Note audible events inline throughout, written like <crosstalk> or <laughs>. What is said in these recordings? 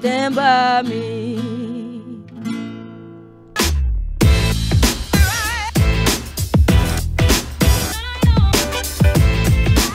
stand by me.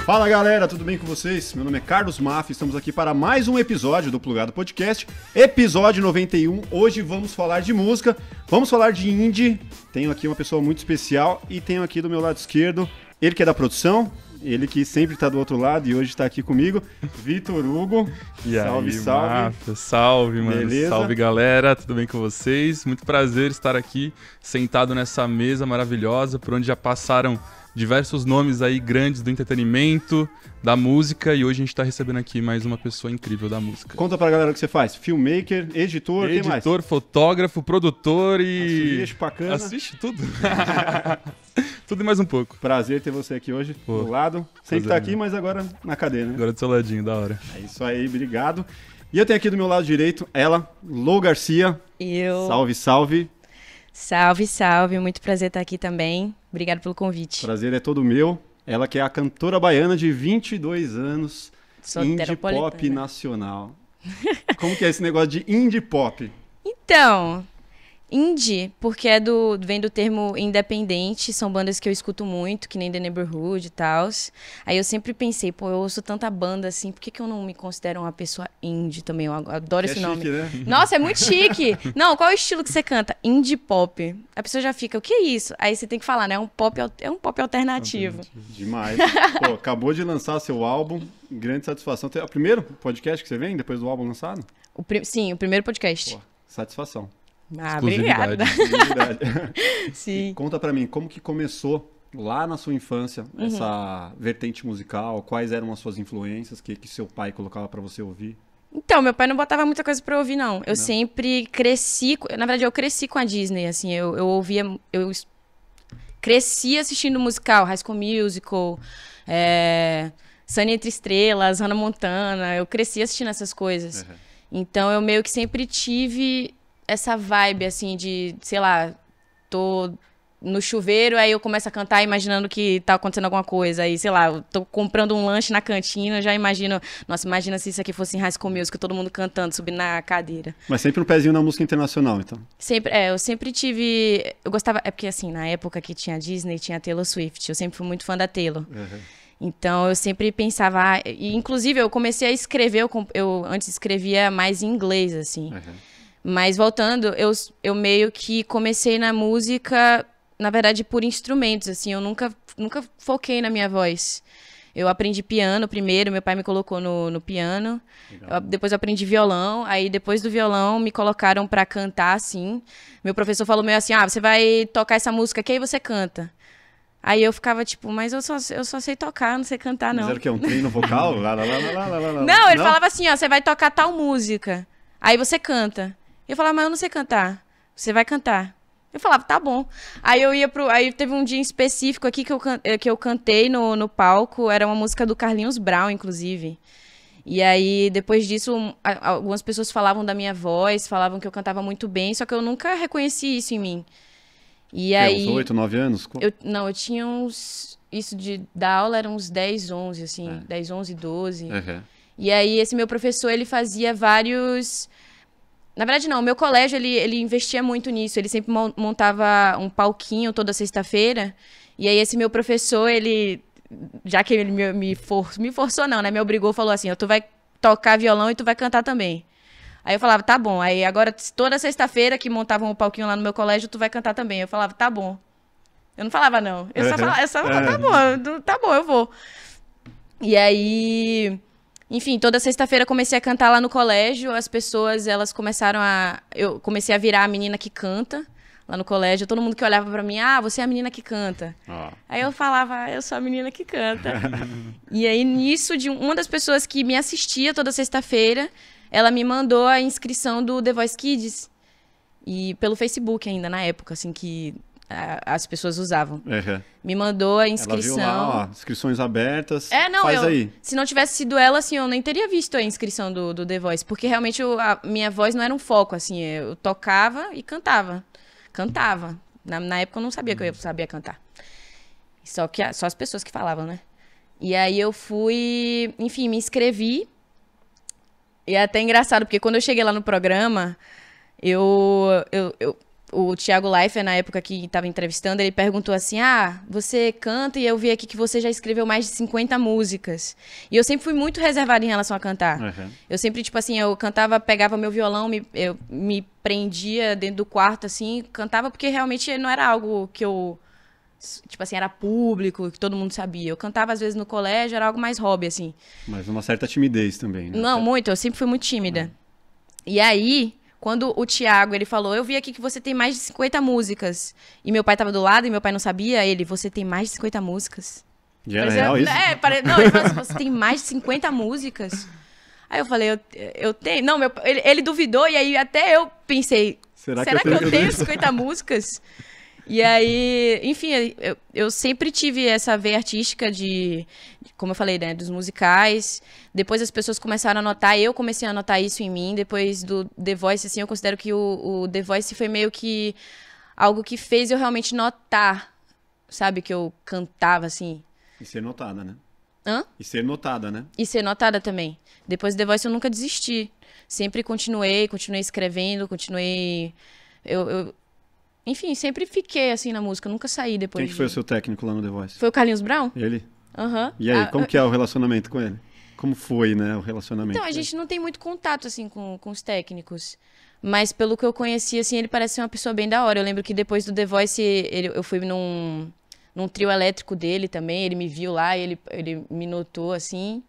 Fala galera, tudo bem com vocês? Meu nome é Carlos Maff, estamos aqui para mais um episódio do Plugado Podcast, episódio 91. Hoje vamos falar de música, vamos falar de indie. Tenho aqui uma pessoa muito especial e tenho aqui do meu lado esquerdo, ele que é da produção, ele que sempre tá do outro lado e hoje tá aqui comigo, Vitor Hugo. E salve, aí, salve. salve, mano. Beleza? Salve, galera. Tudo bem com vocês? Muito prazer estar aqui sentado nessa mesa maravilhosa, por onde já passaram diversos nomes aí grandes do entretenimento, da música, e hoje a gente está recebendo aqui mais uma pessoa incrível da música. Conta pra galera o que você faz. Filmmaker, editor, editor quem mais? Editor, fotógrafo, produtor e. Assiste, bacana. Assiste tudo. <laughs> <laughs> Tudo e mais um pouco. Prazer ter você aqui hoje, Pô, do lado. Sempre tá aqui, mas agora na cadeia, né? Agora do seu ladinho, da hora. É isso aí, obrigado. E eu tenho aqui do meu lado direito ela, Lou Garcia. Eu. Salve, salve. Salve, salve. Muito prazer estar aqui também. Obrigado pelo convite. Prazer é todo meu. Ela que é a cantora baiana de 22 anos, Sou indie pop nacional. Como que é esse negócio de indie pop? Então, Indie, porque é do, vem do termo independente, são bandas que eu escuto muito, que nem The Neighborhood e tal. Aí eu sempre pensei, pô, eu ouço tanta banda assim, por que, que eu não me considero uma pessoa indie também? Eu adoro que esse é nome. Chique, né? Nossa, é muito chique! não, qual é o estilo que você canta? Indie pop. A pessoa já fica, o que é isso? Aí você tem que falar, né? É um pop, é um pop alternativo. Demais. <laughs> pô, acabou de lançar seu álbum, grande satisfação. É o primeiro podcast que você vem, depois do álbum lançado? O Sim, o primeiro podcast. Pô, satisfação. Ah, obrigada. <laughs> Sim. E conta para mim, como que começou lá na sua infância uhum. essa vertente musical? Quais eram as suas influências? O que, que seu pai colocava para você ouvir? Então, meu pai não botava muita coisa pra eu ouvir, não. Eu não. sempre cresci. Na verdade, eu cresci com a Disney, assim. Eu, eu ouvia. Eu cresci assistindo musical, High School Musical, é, Sunny Entre Estrelas, Hannah Montana. Eu cresci assistindo essas coisas. Uhum. Então, eu meio que sempre tive essa vibe, assim, de, sei lá, tô no chuveiro, aí eu começo a cantar imaginando que tá acontecendo alguma coisa. Aí, sei lá, eu tô comprando um lanche na cantina, já imagino. Nossa, imagina se isso aqui fosse em High School Music, todo mundo cantando, subindo na cadeira. Mas sempre um pezinho na música internacional, então. Sempre, é, eu sempre tive. Eu gostava. É porque assim, na época que tinha Disney, tinha Taylor Swift. Eu sempre fui muito fã da Taylor. Uhum. Então eu sempre pensava, ah, e, inclusive eu comecei a escrever, eu, eu antes escrevia mais em inglês assim. Uhum. Mas voltando, eu, eu meio que comecei na música, na verdade, por instrumentos, assim. Eu nunca, nunca foquei na minha voz. Eu aprendi piano primeiro, meu pai me colocou no, no piano. Eu, depois eu aprendi violão, aí depois do violão me colocaram para cantar, assim. Meu professor falou meio assim, ah, você vai tocar essa música aqui, aí você canta. Aí eu ficava tipo, mas eu só, eu só sei tocar, não sei cantar, não. Mas era que é um treino vocal? <laughs> lá, lá, lá, lá, lá, lá, lá. Não, ele não? falava assim, ó, ah, você vai tocar tal música. Aí você canta. Eu falava, mas eu não sei cantar. Você vai cantar. Eu falava, tá bom. Aí eu ia pro. Aí teve um dia específico aqui que eu, can... Eh, que eu cantei no, no palco. Era uma música do Carlinhos Brown, inclusive. E aí, depois disso, algumas pessoas falavam da minha voz, falavam que eu cantava muito bem, só que eu nunca reconheci isso em mim. E é, aí. Uns 8, 9 anos? Eu, não, eu tinha uns. Isso de da aula era uns 10, 11, assim. É. 10, 11, 12. Uhum. E aí, esse meu professor, ele fazia vários na verdade, não. O meu colégio, ele, ele investia muito nisso. Ele sempre montava um palquinho toda sexta-feira. E aí, esse meu professor, ele... Já que ele me, me, for, me forçou, não, né? Me obrigou, falou assim, tu vai tocar violão e tu vai cantar também. Aí eu falava, tá bom. Aí agora, toda sexta-feira que montavam um palquinho lá no meu colégio, tu vai cantar também. Eu falava, tá bom. Eu não falava, não. Eu só uhum. falava, eu só falava tá é. bom, tá bom, eu vou. E aí... Enfim, toda sexta-feira comecei a cantar lá no colégio. As pessoas, elas começaram a. Eu comecei a virar a menina que canta lá no colégio. Todo mundo que olhava para mim, ah, você é a menina que canta. Oh. Aí eu falava, ah, eu sou a menina que canta. e aí nisso, de uma das pessoas que me assistia toda sexta-feira, ela me mandou a inscrição do The Voice Kids. E pelo Facebook ainda, na época, assim, que as pessoas usavam. Uhum. Me mandou a inscrição. Ela lá, ó, inscrições abertas. É, não, faz eu, aí. Se não tivesse sido ela, assim, eu nem teria visto a inscrição do, do The Voice, porque realmente eu, a minha voz não era um foco, assim, eu tocava e cantava. Cantava. Na, na época eu não sabia que eu sabia cantar. Só que só as pessoas que falavam, né? E aí eu fui, enfim, me inscrevi. E é até engraçado, porque quando eu cheguei lá no programa, eu, eu, eu o Thiago Leifert, na época que estava entrevistando, ele perguntou assim: Ah, você canta e eu vi aqui que você já escreveu mais de 50 músicas. E eu sempre fui muito reservada em relação a cantar. Uhum. Eu sempre, tipo assim, eu cantava, pegava meu violão, me, eu me prendia dentro do quarto, assim, cantava porque realmente não era algo que eu. Tipo assim, era público, que todo mundo sabia. Eu cantava às vezes no colégio, era algo mais hobby, assim. Mas uma certa timidez também, né? Não, muito, eu sempre fui muito tímida. Uhum. E aí quando o Tiago, ele falou, eu vi aqui que você tem mais de 50 músicas. E meu pai tava do lado e meu pai não sabia. Ele, você tem mais de 50 músicas. Já Parecia, é real isso? É, pare... não, ele falou assim, você tem mais de 50 músicas. Aí eu falei, eu, eu tenho. Não, meu, ele, ele duvidou, e aí até eu pensei, será, será que, eu, que eu tenho, eu tenho 50 músicas? E aí, enfim, eu, eu, sempre tive essa veia artística de, como eu falei, né, dos musicais. Depois as pessoas começaram a notar, eu comecei a notar isso em mim. Depois do The Voice, assim, eu considero que o, o The Voice foi meio que algo que fez eu realmente notar, sabe, que eu cantava, assim. E ser notada, né? Hã? E ser notada, né? E ser notada também. Depois do The Voice eu nunca desisti. Sempre continuei, continuei escrevendo, continuei... eu, eu enfim, sempre fiquei assim na música, nunca saí depois. Quem de... foi o seu técnico lá no The Voice? Foi o Carlinhos Brown? Ele? Aham. Uhum. E aí, ah, como ah, que é o relacionamento com ele? Como foi, né, o relacionamento? Então, a gente não tem muito contato, assim, com, com os técnicos. Mas pelo que eu conheci, assim, ele parece ser uma pessoa bem da hora. Eu lembro que depois do The Voice, ele, eu fui num, num trio elétrico dele também. Ele me viu lá, ele, ele me notou, assim.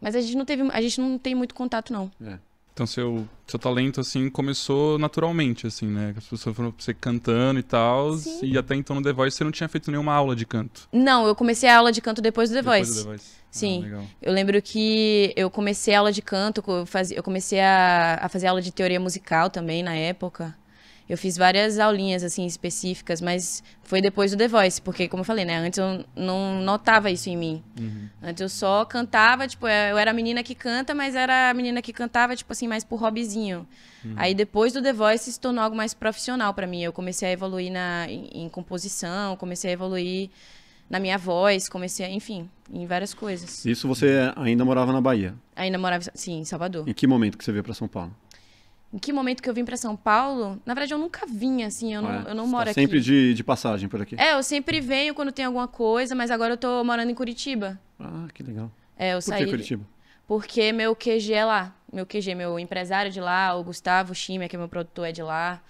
Mas a gente não teve, a gente não tem muito contato, não. É. Então seu, seu talento, assim, começou naturalmente, assim, né? As pessoas foram você cantando e tal. E até então no The Voice você não tinha feito nenhuma aula de canto. Não, eu comecei a aula de canto depois do The depois Do The Voice. Ah, Sim. Ah, eu lembro que eu comecei a aula de canto, eu, faz, eu comecei a, a fazer aula de teoria musical também na época. Eu fiz várias aulinhas, assim, específicas, mas foi depois do The Voice, porque, como eu falei, né? Antes eu não notava isso em mim. Uhum. Antes eu só cantava, tipo, é, eu era a menina que canta, mas era a menina que cantava, tipo assim, mais por hobbyzinho. Uhum. Aí depois do The Voice se tornou algo mais profissional para mim. Eu comecei a evoluir na, em, em composição, comecei a evoluir na minha voz, comecei a, enfim, em várias coisas. Isso você ainda morava na Bahia? Ainda morava, sim, em Salvador. Em que momento que você veio para São Paulo? em que momento que eu vim para São Paulo, na verdade eu nunca vim, assim, eu não, é, eu não tá moro tá sempre aqui. Sempre de, de passagem por aqui. É, eu sempre venho quando tem alguma coisa, mas agora eu tô morando em Curitiba. Ah, que legal. É, eu por saí. Por que Curitiba? Porque meu QG é lá. Meu QG, meu empresário é de lá, o Gustavo Chimia, que é meu produtor, é de lá.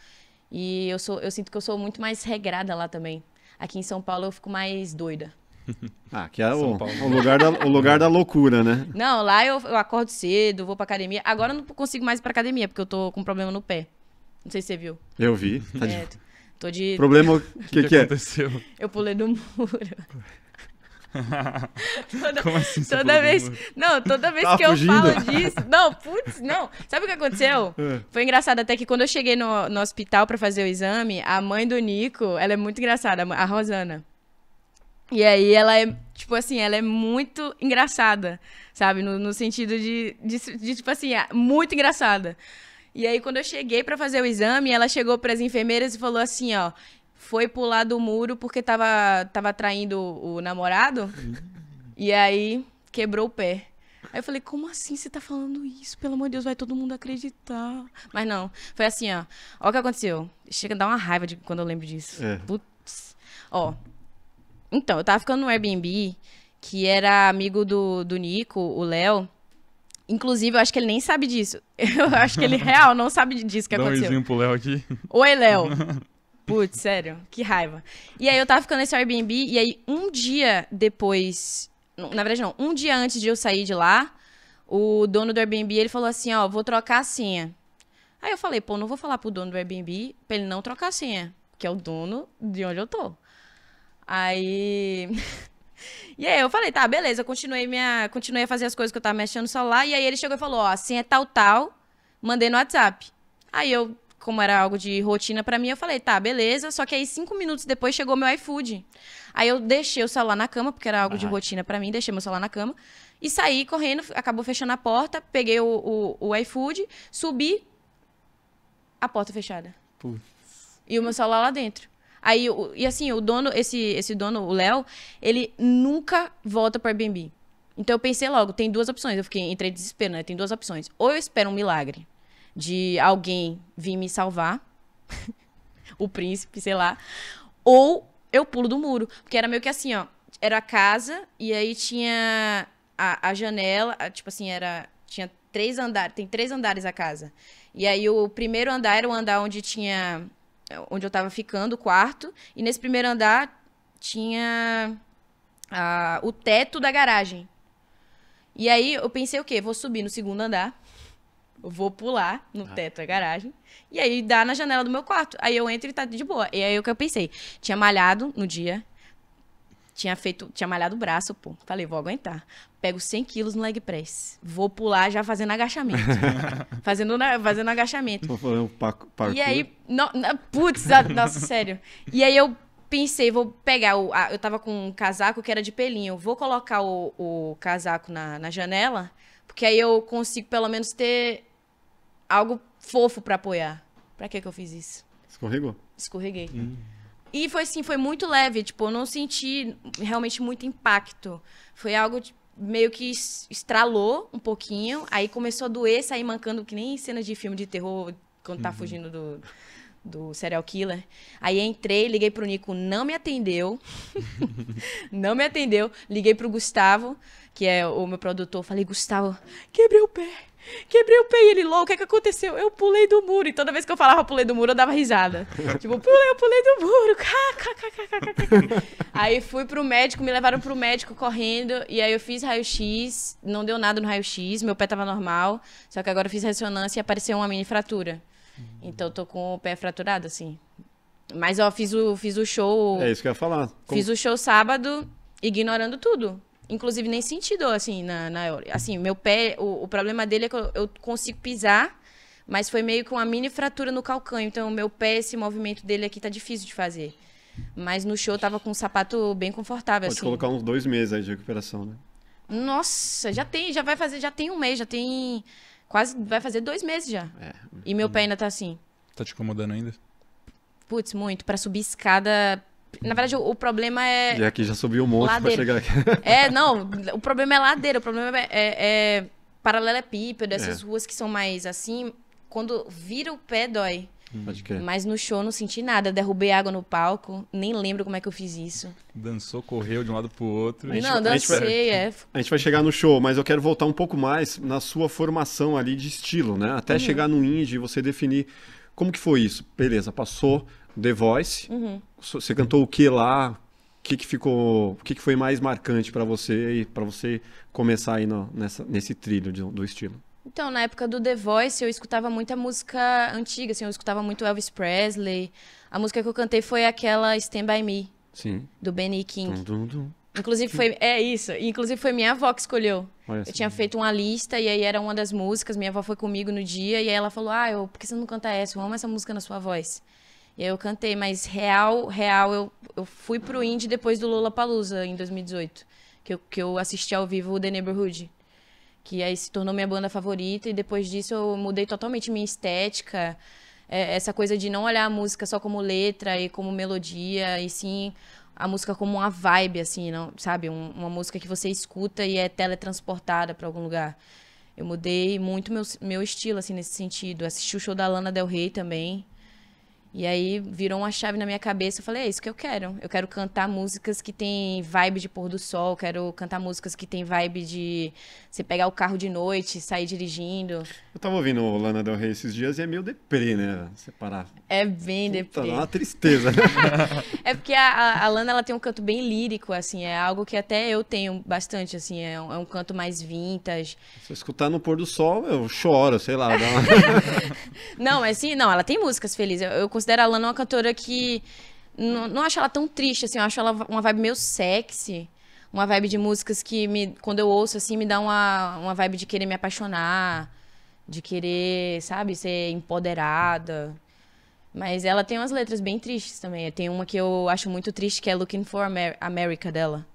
E eu, sou, eu sinto que eu sou muito mais regrada lá também. Aqui em São Paulo eu fico mais doida. Ah, que é o, o, lugar da, o lugar <laughs> é. da loucura, né? Não, lá eu, eu acordo cedo, vou pra academia. Agora eu não consigo mais ir pra academia, porque eu tô com problema no pé. Não sei se você viu. Eu vi. Tá é, de... Tô de. Problema. <laughs> O que, que, que, É? Eu pulei do muro. <laughs> toda, Como assim? Toda vez. Não, toda vez tá que fugindo? eu falo disso. Não, putz, não. Sabe o que aconteceu? É. Foi engraçado até que quando eu cheguei no, no hospital para fazer o exame, a mãe do Nico, ela é muito engraçada, a Rosana. E aí ela é, tipo assim, ela é muito engraçada, sabe? No, no sentido de, de, de, tipo assim, é muito engraçada. E aí, quando eu cheguei para fazer o exame, ela chegou para as enfermeiras e falou assim, ó, foi pular do muro porque tava, tava traindo o namorado. e aí, quebrou o pé. Aí eu falei, como assim você tá falando isso? Pelo amor de Deus, vai todo mundo acreditar. Mas não, foi assim, ó. Ó o que aconteceu. Chega a dar uma raiva de, quando eu lembro disso. É. Putz. Ó, então, eu tava ficando no Airbnb, que era amigo do, do Nico, o Léo. Inclusive, eu acho que ele nem sabe disso. <laughs> Eu acho que ele é real não sabe disso que Dá aconteceu. um exemplo pro Léo aqui. Oi, Léo. <laughs> Putz, sério, que raiva. E aí eu tava ficando nesse Airbnb, e aí um dia depois. Na verdade, não, um dia antes de eu sair de lá, o dono do Airbnb ele falou assim: Ó, vou trocar a senha. Aí eu falei, pô, não vou falar pro dono do Airbnb pra ele não trocar a senha, que é o dono de onde eu tô. Aí. <laughs> e aí eu falei, tá, beleza, eu continuei, minha, continuei a fazer as coisas que eu tava mexendo no celular. E aí ele chegou e falou, ó, assim é tal, tal. Mandei no WhatsApp. Aí eu, como era algo de rotina para mim, eu falei, tá, beleza. Só que aí cinco minutos depois chegou meu iFood. Aí eu deixei o celular na cama, porque era algo ah. de rotina para mim, deixei meu celular na cama. E saí correndo, acabou fechando a porta, peguei o, o, o iFood, subi, a porta fechada. Putz. E o meu celular lá dentro. Aí, o, e assim, o dono, esse, esse dono, o Léo, ele nunca volta pro Airbnb. Então eu pensei logo, tem duas opções. Eu fiquei, entrei em desespero, né? Tem duas opções. Ou eu espero um milagre de alguém vir me salvar, <laughs> o príncipe, sei lá, ou eu pulo do muro. Porque era meio que assim, ó. Era a casa e aí tinha a, a janela, a, tipo assim, era. Tinha três andares, tem três andares a casa. E aí o primeiro andar era o andar onde tinha onde eu tava ficando, o quarto, e nesse primeiro andar tinha a, ah, o teto da garagem. E aí eu pensei o quê? Vou subir no segundo andar, vou pular no ah. teto da garagem, e aí dá na janela do meu quarto. Aí eu entro e tá de boa. E aí o que eu pensei? Tinha malhado no dia, tinha feito, tinha malhado o braço, pô. Falei, vou aguentar. Pego 100 quilos no leg press. Vou pular já fazendo agachamento. <laughs> fazendo, fazendo agachamento. Vou fazer um parkour. E aí, no, no, putz, nossa, sério. E aí eu pensei, vou pegar o. A, eu tava com um casaco que era de pelinho. Vou colocar o, o casaco na, na janela, porque aí eu consigo pelo menos ter algo fofo para apoiar. Pra que que eu fiz isso? Escorregou? Escorreguei. Hum. E foi assim, foi muito leve, tipo, eu não senti realmente muito impacto. Foi algo tipo, meio que estralou um pouquinho, aí começou a doer, sair mancando que nem cenas de filme de terror quando tá uhum. fugindo do, do serial killer. Aí entrei, liguei pro Nico, não me atendeu. <laughs> não me atendeu. Liguei pro Gustavo, que é o meu produtor, falei: "Gustavo, quebrei o pé". Quebrei o pé e ele, louco, o que é que aconteceu? Eu pulei do muro. E toda vez que eu falava pulei do muro, eu dava risada. <laughs> tipo, pulei, eu pulei do muro. aí fui pro médico, me levaram pro médico correndo. E aí eu fiz raio-x, não deu nada no raio-x, meu pé tava normal. Só que agora eu fiz ressonância e apareceu uma mini fratura. Uhum. Então eu tô com o pé fraturado, assim. Mas ó, fiz o, fiz o show. É isso que eu ia falar. Como... Fiz o show sábado, ignorando tudo. Inclusive, nem senti dor, assim, na, na Assim, meu pé, o, o, problema dele é que eu, eu consigo pisar, mas foi meio que uma mini fratura no calcanho. Então, o meu pé, esse movimento dele aqui tá difícil de fazer. Mas no show eu tava com um sapato bem confortável, Pode assim. colocar uns dois meses aí de recuperação, né? Nossa, já tem, já vai fazer, já tem um mês, já tem quase, vai fazer dois meses já. É. E meu pé ainda tá assim. Tá te incomodando ainda? Putz, muito. Para subir escada na verdade, o, problema é. E aqui já subiu um monte ladeira. pra chegar aqui. <laughs> É, não, o problema é ladeira, o problema é, é, é paralelepípedo, essas é. ruas que são mais assim. Quando vira o pé, dói. Hum. Pode crer. Mas no show não senti nada. Derrubei água no palco, nem lembro como é que eu fiz isso. Dançou, correu de um lado pro outro. Gente, não, dancei, é. A gente vai chegar no show, mas eu quero voltar um pouco mais na sua formação ali de estilo, né? Até uhum. chegar no indie, você definir como que foi isso. Beleza, passou The Voice. Uhum. Você cantou o que lá? O que, que ficou? O que, que foi mais marcante para você e para você começar aí no, nessa, nesse trilho de, do estilo? Então, na época do The Voice, eu escutava muita música antiga, assim, eu escutava muito Elvis Presley. A música que eu cantei foi aquela Stand By Me, Sim. do Benny King. Dum, dum, dum. Inclusive foi, é isso, inclusive foi minha avó que escolheu. eu tinha feito uma lista e aí era uma das músicas, minha avó foi comigo no dia e aí ela falou: "Ah, eu, por que você não canta essa? Eu amo essa música na sua voz". E aí eu cantei, mas real, real, eu, eu fui pro Indie depois do Lula Palusa em 2018. Que eu, que eu assisti ao vivo The Neighborhood. Que aí se tornou minha banda favorita. E depois disso eu mudei totalmente minha estética. É, essa coisa de não olhar a música só como letra e como melodia. E sim a música como uma vibe, assim, não, sabe? Um, uma música que você escuta e é teletransportada para algum lugar. Eu mudei muito meu, meu estilo, assim, nesse sentido. Assisti o show da Lana Del Rey também. E aí virou uma chave na minha cabeça. Eu falei, é isso que eu quero. Eu quero cantar músicas que tem vibe de pôr do sol, quero cantar músicas que tem vibe de você pegar o carro de noite, sair dirigindo. Eu tava ouvindo o Lana Del Rey esses dias e é meio deprê, né? Separar. É bem Puta, deprê. É uma tristeza. Né? <laughs> é porque a, a, Lana ela tem um canto bem lírico, assim, é algo que até eu tenho bastante, assim, é um, é um canto mais vintage. Se eu escutar no pôr do sol, eu choro, sei lá. Uma... <laughs> não, mas sim, não, ela tem músicas felizes. Eu, eu considero a Lana uma cantora que. Não, não acho ela tão triste, assim. Eu acho ela uma vibe meio sexy. Uma vibe de músicas que, me, quando eu ouço, assim, me dá uma, uma vibe de querer me apaixonar. De querer, sabe, ser empoderada. Mas ela tem umas letras bem tristes também. Tem uma que eu acho muito triste, que é Looking for Amer America dela.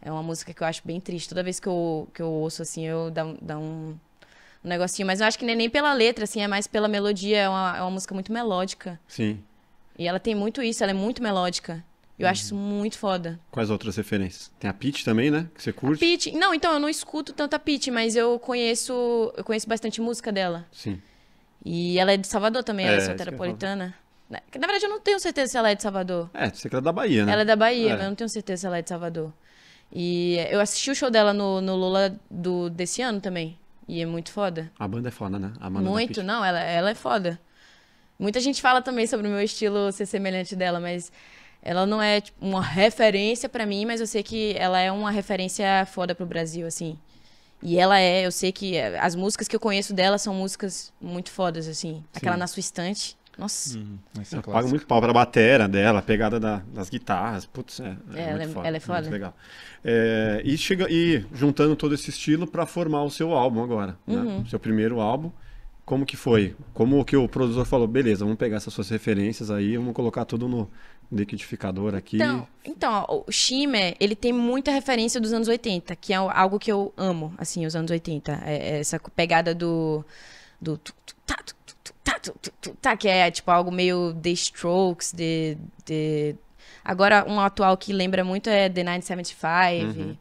É uma música que eu acho bem triste. Toda vez que eu, que eu ouço, assim, eu dá, dá um um negocinho. Mas eu acho que não é nem pela letra, assim, é mais pela melodia. É uma, é uma música muito melódica. Sim. E ela tem muito isso, ela é muito melódica. Eu uhum. acho isso uhum. muito foda. Quais outras referências? Tem a Pete também, né? Que você curte? Pete. Não, então eu não escuto tanto a Pete, mas eu conheço, eu conheço bastante música dela. Sim. E ela é de Salvador também, é, ela é, é soteropolitana. Na, na verdade, eu não tenho certeza se ela é de Salvador. É, você que ela é da Bahia, né? Ela é da Bahia, é. mas eu não tenho certeza se ela é de Salvador. E eu assisti o show dela no, no Lula do, desse ano também. E é muito foda. A banda é foda, né? A muito, não, ela, ela é foda. Muita gente fala também sobre o meu estilo ser semelhante dela, mas ela não é tipo, uma referência para mim, mas eu sei que ela é uma referência foda pro Brasil, assim. E ela é, eu sei que as músicas que eu conheço dela são músicas muito fodas, assim. Sim. Aquela na sua estante. Nossa. Uhum, é paga muito pau pra batera dela, pegada da, das guitarras. Putz, é. é, é ela, é, foda, ela, é foda. legal. É, e, chega, e juntando todo esse estilo para formar o seu álbum agora. Né? Uhum. Né? O seu primeiro álbum. Como que foi? Como que o produtor falou, beleza, vamos pegar essas suas referências aí, vamos colocar tudo no liquidificador aqui. Então, então ó, o Shimmer, ele tem muita referência dos anos 80, que é algo que eu amo, assim, os anos 80. É, essa pegada do do tu, tu, tá, tu, tu, tu, tu, tá, que é tipo algo meio The Strokes, de. de... Agora, um atual que lembra muito é The 975. Uhum.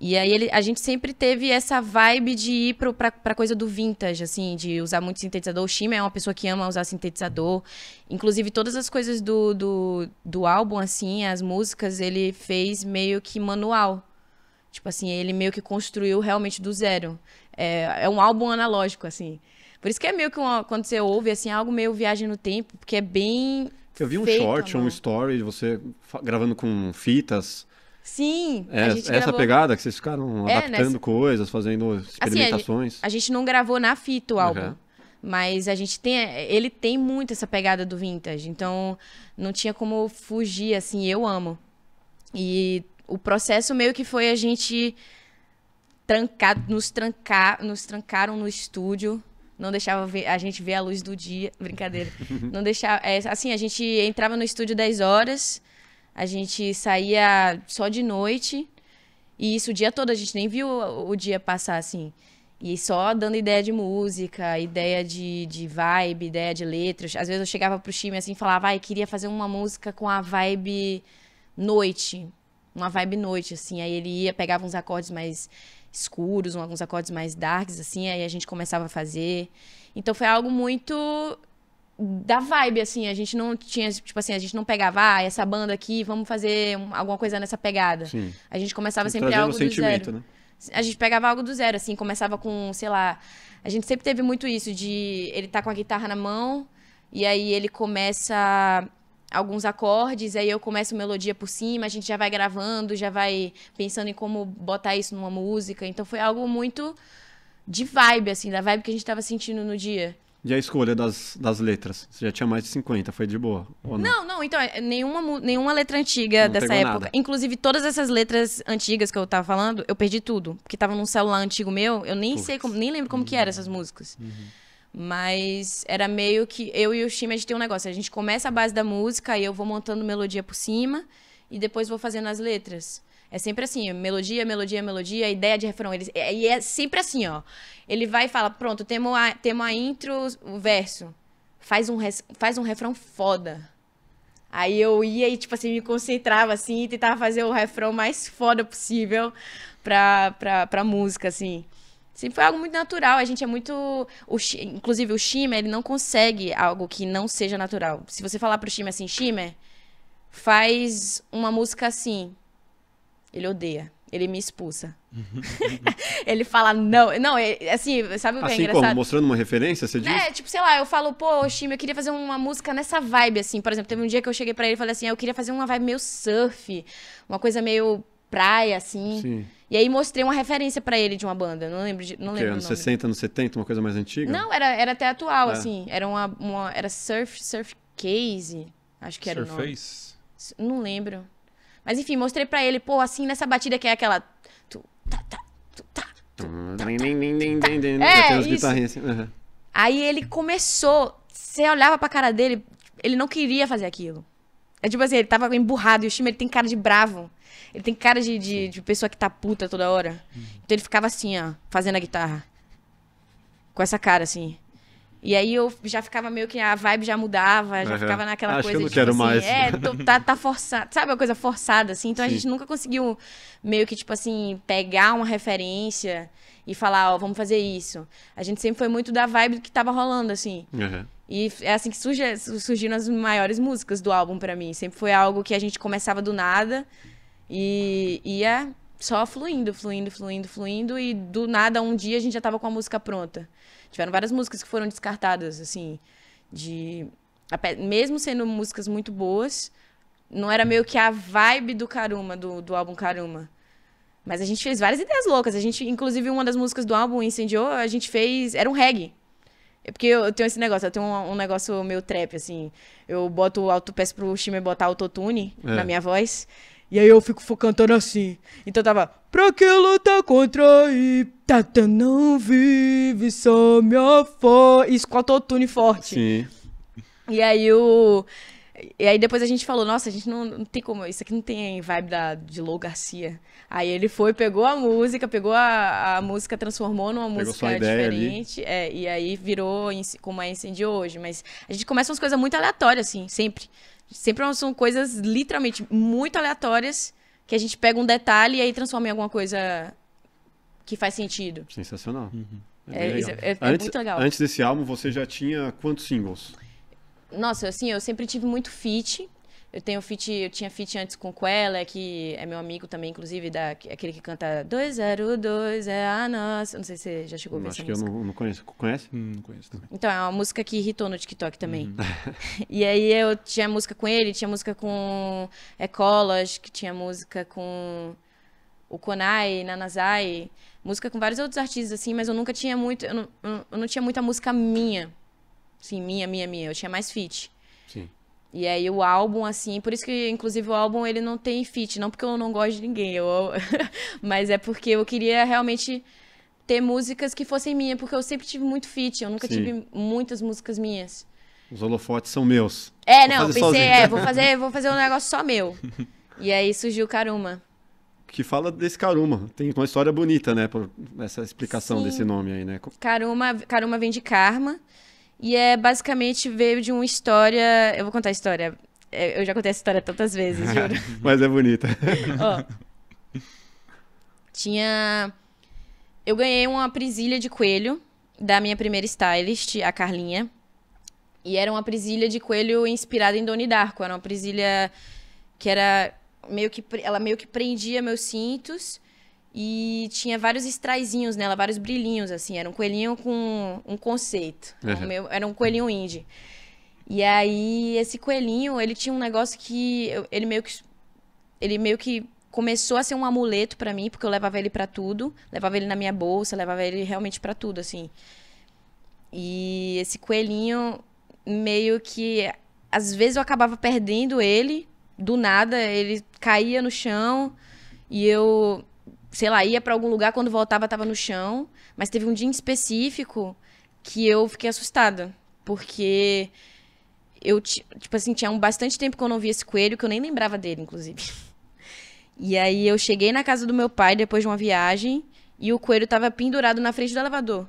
E aí ele, a gente sempre teve essa vibe de ir pro, pra, pra coisa do vintage, assim, de usar muito sintetizador. O Shima é uma pessoa que ama usar sintetizador. Inclusive, todas as coisas do, do, do álbum, assim, as músicas, ele fez meio que manual. Tipo assim, ele meio que construiu realmente do zero. É, é um álbum analógico, assim. Por isso que é meio que uma, quando você ouve, assim, é algo meio viagem no tempo, porque é bem. Eu vi um feito, short, um story de você gravando com fitas. Sim, é, é, essa gravou... pegada que vocês ficaram é, adaptando nessa... Né, coisas, fazendo experimentações. Assim, a, gente, a, gente, não gravou na fita o álbum. Uhum. Mas a gente tem. Ele tem muito essa pegada do vintage. Então, não tinha como fugir, assim, eu amo. E o processo meio que foi a gente trancar, nos trancar, nos trancaram no estúdio não deixava a gente ver a luz do dia. <laughs> Brincadeira. Não deixava. É, assim, a gente entrava no estúdio 10 horas, a gente saía só de noite. E isso o dia todo, a gente nem viu o dia passar assim. E só dando ideia de música, ideia de, de vibe, ideia de letras. Às vezes eu chegava pro time assim falava, vai, ah, queria fazer uma música com a vibe noite. Uma vibe noite, assim. Aí ele ia, pegava uns acordes mais escuros, alguns acordes mais darks, assim, aí a gente começava a fazer. Então foi algo muito da vibe, assim, a gente não tinha, tipo assim, a gente não pegava, ah, essa banda aqui, vamos fazer alguma coisa nessa pegada. Sim. A gente começava sempre algo do zero. Né? A gente pegava algo do zero, assim, começava com, sei lá, a gente sempre teve muito isso de ele tá com a guitarra na mão e aí ele começa alguns acordes, aí eu começo melodia por cima, a gente já vai gravando, já vai pensando em como botar isso numa música. Então foi algo muito de vibe, assim, da vibe que a gente estava sentindo no dia. E a escolha das, das letras? Você já tinha mais de 50, foi de boa? Não? não? não, então, é, nenhuma, nenhuma letra antiga não dessa época. Nada. Inclusive, todas essas letras antigas que eu tava falando, eu perdi tudo. Porque tava num celular antigo meu, eu nem Puts. sei como, nem lembro como uhum. que eram essas músicas. Uhum. Mas era meio que eu e o time a gente tem um negócio, a gente começa a base da música e eu vou montando melodia por cima e depois vou fazendo as letras. É sempre assim, melodia, melodia, melodia, ideia de refrão. Ele, é, e é sempre assim, ó. Ele vai e fala, pronto, temos a, temo a intro, o verso. Faz um, res, faz um refrão foda. Aí eu ia e, tipo assim, me concentrava, assim, e tentava fazer o refrão mais foda possível pra, pra, pra música, assim. Sempre foi algo muito natural. A gente é muito. O, inclusive, o Shimmer, ele não consegue algo que não seja natural. Se você falar pro Shimmer assim, Shimmer, faz uma música assim. Ele odeia. Ele me expulsa. Uhum. <laughs> ele fala, não. Não, ele, é, é assim, sabe o que é assim, é engraçado? Como? Mostrando uma referência, você diz? É, tipo, sei lá, eu falo, pô, Shimmer, eu queria fazer uma música nessa vibe, assim. Por exemplo, teve um dia que eu cheguei para ele e falei assim, ah, eu queria fazer uma vibe meio surf, uma coisa meio praia, assim. Sim. E aí mostrei uma referência para ele de uma banda. Não lembro de, não que, lembro. Anos 60, anos 70, uma coisa mais antiga? Não, era, era até atual, é. assim. Era uma, uma, Era Surf, Surf Case. Acho que era Surface? o nome. Não lembro. Mas enfim, mostrei para ele, pô, assim, nessa batida que é aquela. Tu, tá, tá, tu, tá, Assim. Aí ele começou. Você olhava pra cara dele, ele não queria fazer aquilo. É tipo assim, ele tava emburrado e o time ele tem cara de bravo. Ele tem cara de, de, de pessoa que tá puta toda hora. Uhum. Então ele ficava assim, ó, fazendo a guitarra. Com essa cara, assim. E aí eu já ficava meio que a vibe já mudava, já uhum. ficava naquela Acho coisa que eu não quero tipo assim, mais. é, tô, tá, tá forçado, sabe, uma coisa forçada assim. Então Sim. a gente nunca conseguiu meio que tipo assim pegar uma referência e falar, ó, vamos fazer isso. A gente sempre foi muito da vibe que tava rolando assim. Uhum. E é assim que surge, surgiram as maiores músicas do álbum para mim. Sempre foi algo que a gente começava do nada e ia é só fluindo, fluindo, fluindo, fluindo. E do nada, um dia a gente já tava com a música pronta. Tiveram várias músicas que foram descartadas, assim, de. Mesmo sendo músicas muito boas, não era meio que a vibe do Karuma, do, do álbum Karuma. Mas a gente fez várias ideias loucas. A gente, inclusive, uma das músicas do álbum Incendiou, a gente fez. Era um reggae. É porque eu tenho esse negócio, eu tenho um, um negócio meu trap, assim. Eu boto alto, peço pro Shimmer botar autotune é. na minha voz. E aí eu fico cantando assim. Então tava. Pra que lutar contra e Tata tá, tá, não vive, só me afó. Isso com autotune forte. Sim. E aí o. E aí depois a gente falou, nossa, a gente não, não tem como, isso aqui não tem vibe da, de Lou Garcia. Aí ele foi, pegou a música, pegou a, a música, transformou numa pegou música diferente. É, e aí virou como é Incendio hoje. Mas a gente começa umas coisas muito aleatórias, assim, sempre. Sempre são coisas literalmente muito aleatórias que a gente pega um detalhe e aí transforma em alguma coisa que faz sentido. Sensacional. Uhum. É, é, é, é antes, muito legal. Antes desse álbum, você já tinha quantos singles? Nossa, assim, eu sempre tive muito feat. Eu tenho feat, eu tinha feat antes com Quella, que é meu amigo também, inclusive, da, aquele que canta 202 é a nossa. Não sei se você já chegou a ver hum, Acho que música. eu não, não conheço. Conhece? Hum, não conheço também. Então, é uma música que irritou no TikTok também. Uhum. <laughs> e aí eu tinha música com ele, tinha música com Ecolas, é, que tinha música com o Konai, Nanazai, música com vários outros artistas, assim, mas eu nunca tinha muito. Eu não, eu não tinha muita música minha. Sim, minha, minha, minha. Eu tinha mais feat. Sim. E aí o álbum, assim, por isso que, inclusive, o álbum ele não tem feat, não porque eu não gosto de ninguém, eu... <laughs> mas é porque eu queria realmente ter músicas que fossem minhas, porque eu sempre tive muito feat, eu nunca Sim. tive muitas músicas minhas. Os holofotes são meus. É, vou não, pensei, sozinho. é, vou fazer, vou fazer um negócio só meu. <laughs> E aí surgiu Karuma. Que fala desse Karuma. Tem uma história bonita, né? Por essa explicação Sim. desse nome aí, né? Karuma, Karuma vem de karma. E é basicamente veio de uma história. Eu vou contar a história. É, eu já contei essa história tantas vezes, <laughs> juro. Mas é bonita. Ó, tinha. Eu ganhei uma prisilha de coelho da minha primeira stylist, a Carlinha. E era uma prisilha de coelho inspirada em Doni Darko. Era uma prisilha que era meio que. Ela meio que prendia meus cintos. E tinha vários estraizinhos nela, vários brilhinhos, assim. Era um coelhinho com um conceito. Uhum. Meu, era um coelhinho indie. E aí, esse coelhinho, ele tinha um negócio que... Eu, ele meio que... Ele meio que começou a ser um amuleto para mim, porque eu levava ele para tudo. Levava ele na minha bolsa, levava ele realmente para tudo, assim. E esse coelhinho, meio que... Às vezes eu acabava perdendo ele, do nada. Ele caía no chão e eu sei lá, ia para algum lugar, quando voltava tava no chão, mas teve um dia em específico que eu fiquei assustada, porque eu, tipo assim, tinha um bastante tempo que eu não via esse coelho, que eu nem lembrava dele, inclusive. E aí eu cheguei na casa do meu pai depois de uma viagem e o coelho tava pendurado na frente do elevador.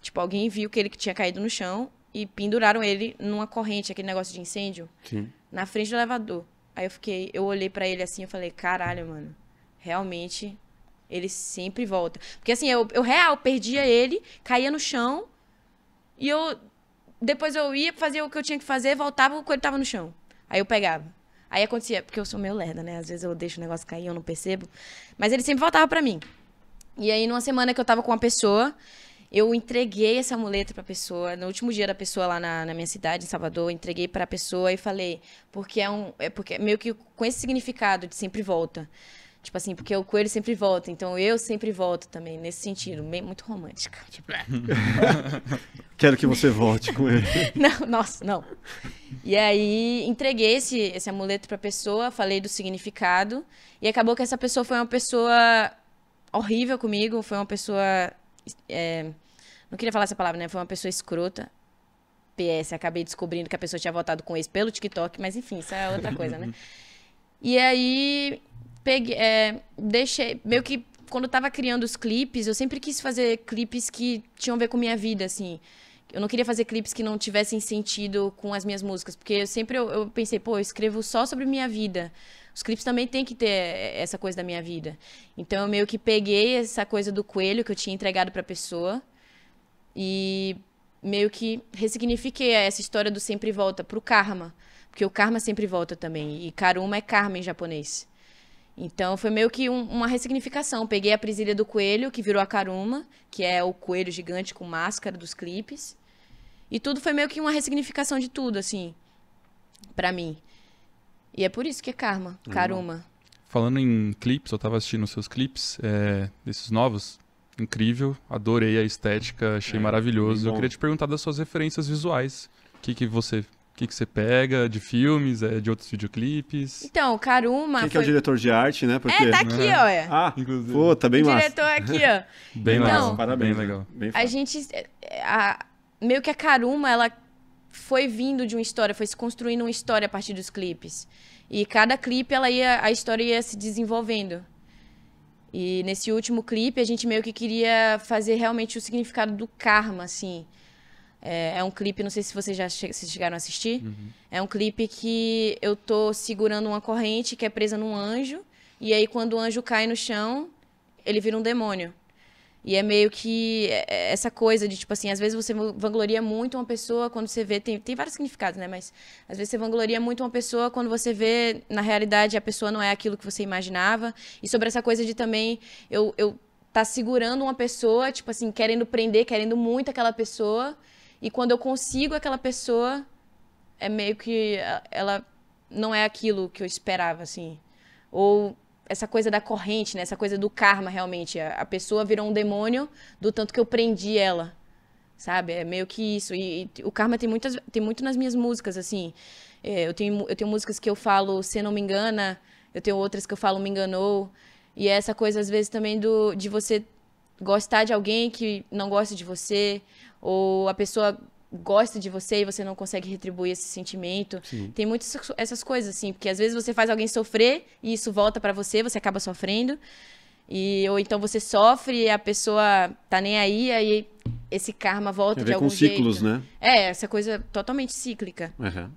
Tipo, alguém viu que ele que tinha caído no chão e penduraram ele numa corrente, aquele negócio de incêndio, Sim. na frente do elevador. Aí eu fiquei, eu olhei para ele assim, eu falei, caralho, mano, realmente ele sempre volta. Porque assim, eu, eu real perdia ele, caía no chão e eu. Depois eu ia fazer o que eu tinha que fazer, voltava quando ele tava no chão. Aí eu pegava. Aí acontecia, porque eu sou meio lerda, né? Às vezes eu deixo o negócio cair, eu não percebo. Mas ele sempre voltava para mim. E aí, numa semana que eu tava com uma pessoa, eu entreguei essa muleta pra pessoa. No último dia da pessoa lá na, na minha cidade, em Salvador, entreguei pra pessoa e falei, porque é um. É porque meio que com esse significado de sempre volta. Tipo assim, porque o coelho sempre volta, então eu sempre volto também, nesse sentido, muito romântica. Tipo, é. <laughs> Quero que você volte com ele. <laughs> Não, nossa, não. E aí entreguei esse, esse amuleto pra pessoa, falei do significado, e acabou que essa pessoa foi uma pessoa horrível comigo, foi uma pessoa. É, não queria falar essa palavra, né? Foi uma pessoa escrota. PS, acabei descobrindo que a pessoa tinha votado com esse pelo TikTok, mas enfim, isso é outra coisa, né? <laughs> E aí, peguei, é, deixei, meio que quando eu tava criando os clipes, eu sempre quis fazer clipes que tinham a ver com minha vida, assim. Eu não queria fazer clipes que não tivessem sentido com as minhas músicas, porque eu sempre eu, eu pensei, pô, eu escrevo só sobre minha vida. Os clipes também tem que ter é, é, essa coisa da minha vida. Então eu meio que peguei essa coisa do coelho que eu tinha entregado para a pessoa e meio que ressignifiquei essa história do sempre volta pro karma, porque o karma sempre volta também e karma é karma em japonês. Então foi meio que um, uma ressignificação. Peguei a Prisilha do Coelho, que virou a Caruma, que é o coelho gigante com máscara dos clipes. E tudo foi meio que uma ressignificação de tudo, assim, para mim. E é por isso que é Karma, Karuma. Falando em clipes, eu tava assistindo os seus clipes, é, desses novos, incrível, adorei a estética, achei é, maravilhoso. Eu queria te perguntar das suas referências visuais. O que, que você que, que você pega de filmes, é, de outros videoclipes? Então, o Karuma. Quem foi... que é o diretor de arte, né? Porque... É, tá aqui, olha. É. ó. É. Ah, inclusive. Pô, tá bem o massa. diretor aqui, ó. <laughs> bem então, massa, parabéns. Bem né? legal. Bem a gente. A, meio que a Karuma, ela foi vindo de uma história, foi se construindo uma história a partir dos clipes. E cada clipe, ela ia, a história ia se desenvolvendo. E nesse último clipe, a gente meio que queria fazer realmente o significado do karma, assim. É, é, um clipe, não sei se vocês já che se chegaram a assistir. Uhum. É um clipe que eu tô segurando uma corrente que é presa num anjo. E aí, quando o anjo cai no chão, ele vira um demônio. E é meio que é, é essa coisa de, tipo assim, às vezes você vangloria muito uma pessoa quando você vê. Tem, tem vários significados, né? Mas às vezes você vangloria muito uma pessoa quando você vê, na realidade, a pessoa não é aquilo que você imaginava. E sobre essa coisa de também eu, eu tá segurando uma pessoa, tipo assim, querendo prender, querendo muito aquela pessoa. E quando eu consigo aquela pessoa, é meio que ela não é aquilo que eu esperava, assim. Ou essa coisa da corrente, né? Essa coisa do karma, realmente. A, pessoa virou um demônio do tanto que eu prendi ela, sabe? É meio que isso. E, e o karma tem, muitas, tem muito nas minhas músicas, assim. É, eu, tenho, eu tenho músicas que eu falo, se não me engana. Eu tenho outras que eu falo, me enganou. E é essa coisa, às vezes, também do, de você gostar de alguém que não gosta de você, ou a pessoa gosta de você e você não consegue retribuir esse sentimento. Sim. Tem muitas essas coisas assim, porque às vezes você faz alguém sofrer e isso volta para você, você acaba sofrendo. E ou então você sofre e a pessoa tá nem aí, aí esse karma volta de algum com ciclos, jeito. né? É, essa coisa totalmente cíclica. Uhum.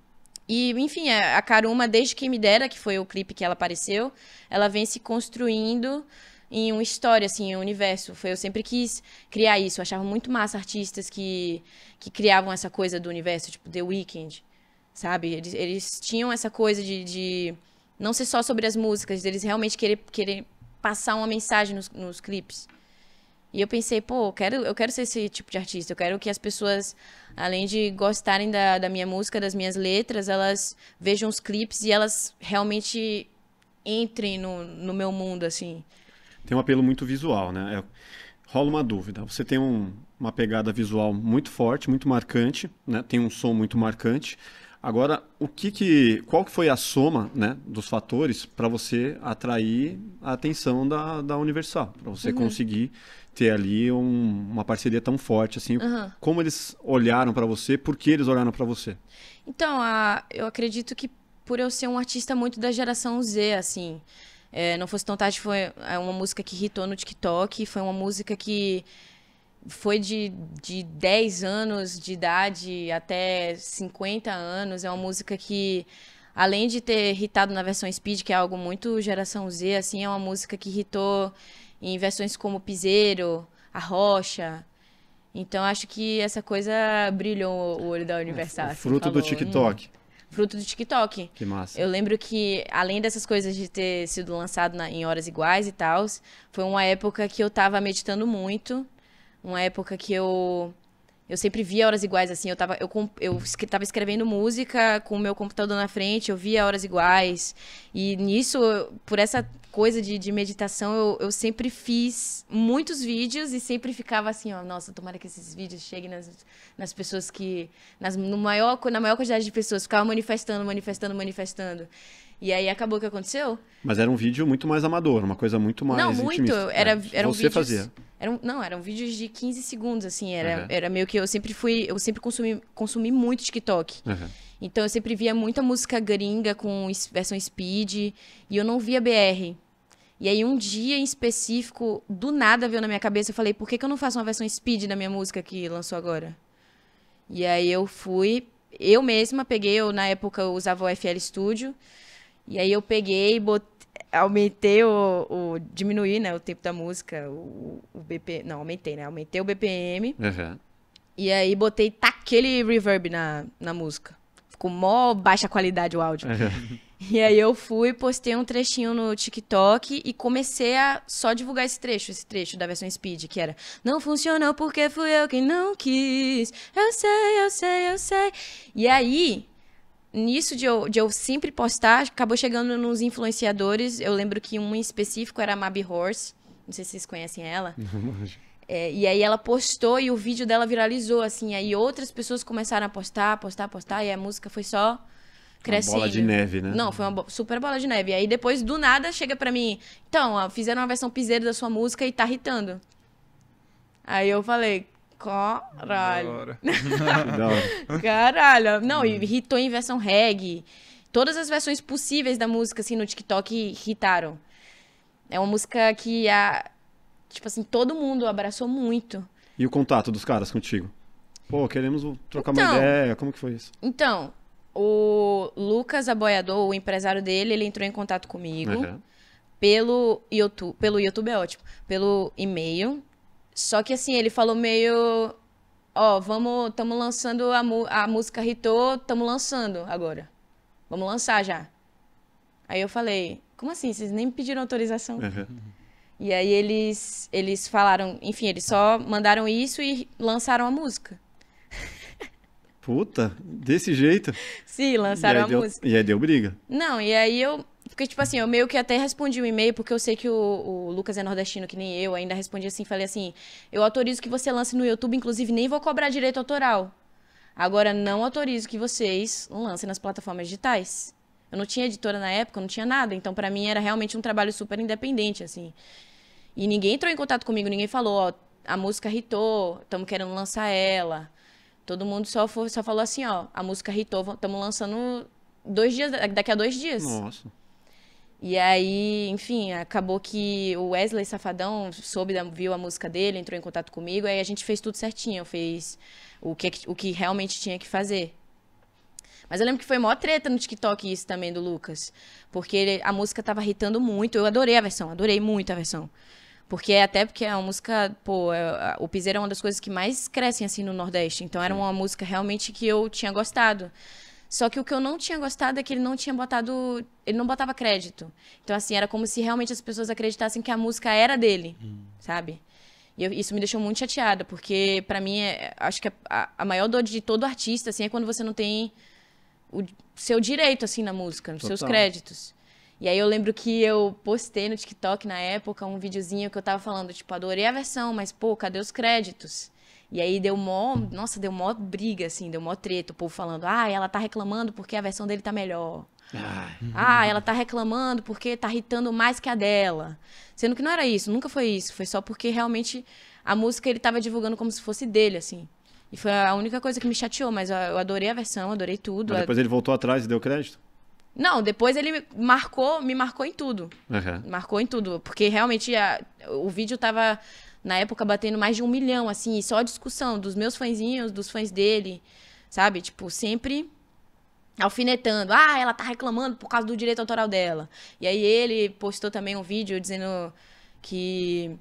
E, enfim, a Karuma, desde que me dera, que foi o clipe que ela apareceu, ela vem se construindo em uma história, assim, em um universo. Foi, eu sempre quis criar isso. Eu achava muito massa artistas que, que criavam essa coisa do universo, tipo The Weeknd, sabe? Eles, eles tinham essa coisa de, de não ser só sobre as músicas, eles realmente querer, querer passar uma mensagem nos, nos clipes. E eu pensei, pô, eu quero, eu quero ser esse tipo de artista. Eu quero que as pessoas, além de gostarem da, da minha música, das minhas letras, elas vejam os clipes e elas realmente entrem no, no meu mundo, assim tem um apelo muito visual, né? É, rola uma dúvida. Você tem um, uma pegada visual muito forte, muito marcante, né? Tem um som muito marcante. Agora, o que que, qual que foi a soma né, dos fatores para você atrair a atenção da, da Universal, para você uhum. conseguir ter ali um, uma parceria tão forte assim? Uhum. Como eles olharam para você? Por que eles olharam para você? Então, a, eu acredito que por eu ser um artista muito da geração Z, assim, é, não Fosse Tão Tarde foi é, uma música que hitou no TikTok, foi uma música que foi de, de 10 anos de idade até 50 anos. É uma música que, além de ter hitado na versão speed, que é algo muito geração Z, assim, é uma música que hitou em versões como Piseiro, A Rocha. Então, acho que essa coisa brilhou o olho da Universal. É, assim, fruto falou, do TikTok. Hum fruto do TikTok. Que massa. Eu lembro que, além dessas coisas de ter sido lançado na, em horas iguais e tal, foi uma época que eu tava meditando muito. Uma época que eu eu sempre via horas iguais, assim. Eu tava, eu, eu tava escrevendo música com o meu computador na frente, eu via horas iguais. E nisso, por essa coisa de, de meditação, eu, eu sempre fiz muitos vídeos e sempre ficava assim, ó, nossa, tomara que esses vídeos cheguem nas, nas pessoas que. Nas, no maior, na maior quantidade de pessoas. Ficava manifestando, manifestando, manifestando. E aí acabou o que aconteceu. Mas era um vídeo muito mais amador, uma coisa muito mais. Não, muito. Era, Era, é, era Você um vídeos... fazia. Eram, não, eram vídeos de 15 segundos, assim. Era, uhum. era meio que eu sempre fui. Eu sempre consumi, consumi muito TikTok. Uhum. Então eu sempre via muita música gringa com versão speed. E eu não via BR. E aí um dia em específico, do nada veio na minha cabeça, eu falei, por que, que eu não faço uma versão speed da minha música que lançou agora? E aí eu fui, eu mesma peguei, eu na época eu usava o FL Studio, e aí eu peguei, bot aumentei o, o né, o tempo da música, o, o BP, não, aumentei, né, aumentei o BPM. Uhum. E aí botei taquele tá reverb na, na música. Ficou mó baixa qualidade o áudio. Uhum. E aí eu fui, postei um trechinho no TikTok e comecei a só divulgar esse trecho, esse trecho da versão speed, que era Não funcionou porque fui eu quem não quis. Eu sei, eu sei, eu sei. E aí, nisso de eu, de eu sempre postar, acabou chegando nos influenciadores. Eu lembro que um em específico era a Mabi Horse. Não sei se vocês conhecem ela. <laughs> É, e aí ela postou e o vídeo dela viralizou, assim. Aí outras pessoas começaram a postar, postar, postar. E a música foi só crescendo. Uma bola de neve, né? Não, foi uma super bola de neve. E aí depois, do nada, chega pra mim... Então, fizeram uma versão piseira da sua música e tá irritando. Aí eu falei, Caralho. <laughs> Caralho. Não, e hum. hitou em versão reggae. Todas as versões possíveis da música, assim, no TikTok hitaram. É uma música que a. Tipo assim, todo mundo abraçou muito. E o contato dos caras contigo? Pô, queremos trocar então, uma ideia. Como que foi isso? Então, o Lucas Aboiador, o empresário dele, ele entrou em contato comigo uhum. pelo YouTube. Pelo YouTube é ótimo. Pelo e-mail. Só que assim, ele falou meio. Ó, oh, vamos. Estamos lançando a, mu a música Ritô, estamos lançando agora. Vamos lançar já. Aí eu falei, como assim? Vocês nem pediram autorização. Uhum. <laughs> E aí eles, eles falaram, enfim, eles só mandaram isso e lançaram a música. Puta, desse jeito. Sim, lançaram a deu, música. E aí deu briga. Não, e aí eu porque, tipo assim, eu meio que até respondi o um e-mail, porque eu sei que o, o, Lucas é nordestino, que nem eu, ainda respondi assim, falei assim, eu autorizo que você lance no YouTube, inclusive nem vou cobrar direito autoral. Agora, não autorizo que vocês lancem nas plataformas digitais. Eu não tinha editora na época, não tinha nada, então para mim era realmente um trabalho super independente, assim. E ninguém entrou em contato comigo, ninguém falou, ó, a música hitou, estamos querendo lançar ela. Todo mundo só, foi, só falou assim, ó, a música hitou, estamos lançando dois dias, daqui a dois dias. Nossa. E aí, enfim, acabou que o Wesley Safadão soube, da, viu a música dele, entrou em contato comigo, aí a gente fez tudo certinho, fez o que, o que realmente tinha que fazer. Mas eu lembro que foi mó treta no TikTok isso também do Lucas. Porque ele, a música tava irritando muito. Eu adorei a versão, adorei muito a versão. Porque é até porque é uma música, pô, é, o piseiro é uma das coisas que mais crescem assim no Nordeste. Então era uma música realmente que eu tinha gostado. Só que o que eu não tinha gostado é que ele não tinha botado. Ele não botava crédito. Então, assim, era como se realmente as pessoas acreditassem que a música era dele, hum. sabe? E eu, isso me deixou muito chateada, porque para mim, é, é, acho que a, a, maior dor de todo artista, assim, é quando você não tem o seu direito, assim, na música, nos seus créditos. E aí eu lembro que eu postei no TikTok na época um videozinho que eu tava falando, tipo, adorei a versão, mas pô, cadê os créditos? E aí deu mó, nossa, deu mó briga, assim, deu mó treta, o povo falando, ah, ela tá reclamando porque a versão dele tá melhor. Ah, ah ela tá reclamando porque tá irritando mais que a dela. Sendo que não era isso, nunca foi isso. Foi só porque realmente a música ele tava divulgando como se fosse dele, assim. E foi a única coisa que me chateou, mas eu adorei a versão, adorei tudo. Mas depois ele voltou atrás e deu crédito? Não, depois ele marcou, me marcou em tudo. Uhum. Marcou em tudo, porque realmente a, o vídeo tava na época batendo mais de um milhão, assim, só só discussão dos meus fãzinhos, dos fãs dele, sabe? Tipo, sempre alfinetando. Ah, ela tá reclamando por causa do direito autoral dela. E aí ele postou também um vídeo dizendo que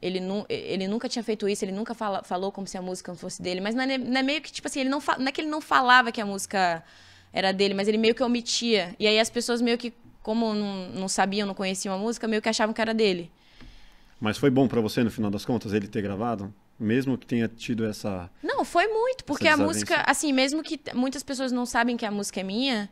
ele, nu ele nunca tinha feito isso, ele nunca fala falou como se a música não fosse dele. Mas não é, não é meio que, tipo assim, ele não, não é que ele não falava que a música era dele, mas ele meio que omitia. E aí as pessoas meio que, como não, não sabiam, não conheciam a música, meio que achavam que era dele. Mas foi bom para você no final das contas ele ter gravado? Mesmo que tenha tido essa. Não, foi muito, porque a música, assim, mesmo que muitas pessoas não sabem que a música é minha,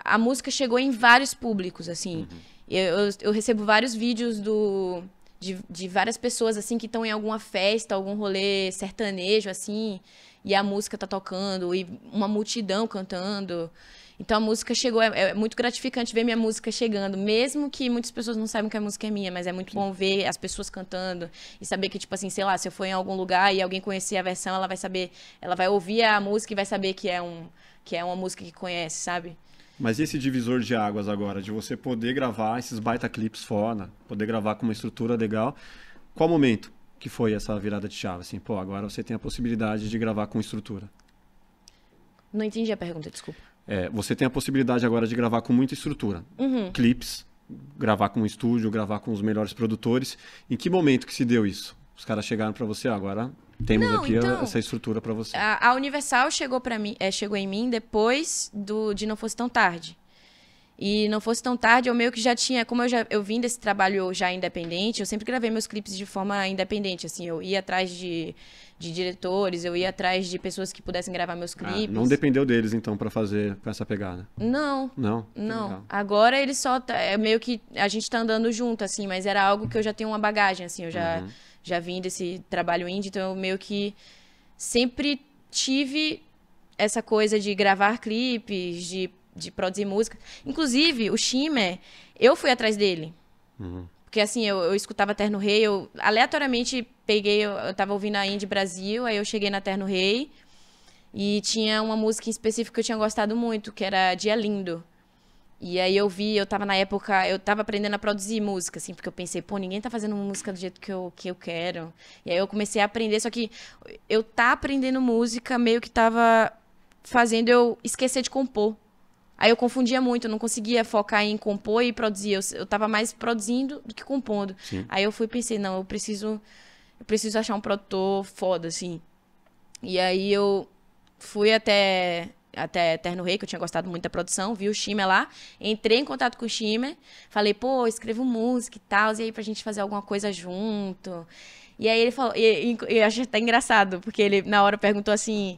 a música chegou em vários públicos, assim. Uhum. Eu, eu, eu, recebo vários vídeos do, de, de várias pessoas, assim, que estão em alguma festa, algum rolê sertanejo, assim, e a música tá tocando, e uma multidão cantando. Então a música chegou, é, é, muito gratificante ver minha música chegando, mesmo que muitas pessoas não saibam que a música é minha, mas é muito bom ver as pessoas cantando e saber que, tipo assim, sei lá, se eu for em algum lugar e alguém conhecer a versão, ela vai saber, ela vai ouvir a música e vai saber que é, um, que é uma música que conhece, sabe? Mas esse divisor de águas agora, de você poder gravar esses baita clips foda, poder gravar com uma estrutura legal, qual momento que foi essa virada de chave? Assim, pô, agora você tem a possibilidade de gravar com estrutura. Não entendi a pergunta, desculpa. É, você tem a possibilidade agora de gravar com muita estrutura. Uhum. Clips, gravar com um estúdio, gravar com os melhores produtores. Em que momento que se deu isso? Os caras chegaram para você, ah, agora temos Não, aqui então, a, essa estrutura para você. A, a Universal chegou para mim, é, chegou em mim depois do de não fosse tão tarde. E não fosse tão tarde, eu meio que já tinha, como eu já eu vim desse trabalho já independente, eu sempre gravei meus clipes de forma independente, assim, eu ia atrás de de diretores, eu ia atrás de pessoas que pudessem gravar meus ah, clipes. Ah, não dependeu deles, então, para fazer pra essa pegada? Não. Não? Não. Agora ele só tá, é meio que a gente tá andando junto, assim, mas era algo que eu já tenho uma bagagem, assim, eu já, uhum. já vim desse trabalho indie, então eu meio que sempre tive essa coisa de gravar clipes, de, de produzir música. Inclusive, o Shimmer, eu fui atrás dele. Uhum. Porque assim, eu, eu escutava Terno Rei, eu aleatoriamente peguei, eu, eu tava ouvindo a Indie Brasil, aí eu cheguei na Terno Rei. E tinha uma música em específico que eu tinha gostado muito, que era Dia Lindo. E aí eu vi, eu tava na época, eu tava aprendendo a produzir música, assim, porque eu pensei, pô, ninguém tá fazendo música do jeito que eu, que eu quero. E aí eu comecei a aprender, só que eu tá aprendendo música meio que tava fazendo eu esquecer de compor. Aí eu confundia muito, eu não conseguia focar em compor e produzir. Eu, eu tava mais produzindo do que compondo. Sim. Aí eu fui e pensei, não, eu preciso. Eu preciso achar um produtor foda, assim. E aí eu fui até até Eterno Rei, que eu tinha gostado muito da produção, vi o Shimmer lá, entrei em contato com o Shimmer, falei, pô, escrevo música e tal, e aí pra gente fazer alguma coisa junto. E aí ele falou, e, e, e eu achei até engraçado, porque ele na hora perguntou assim,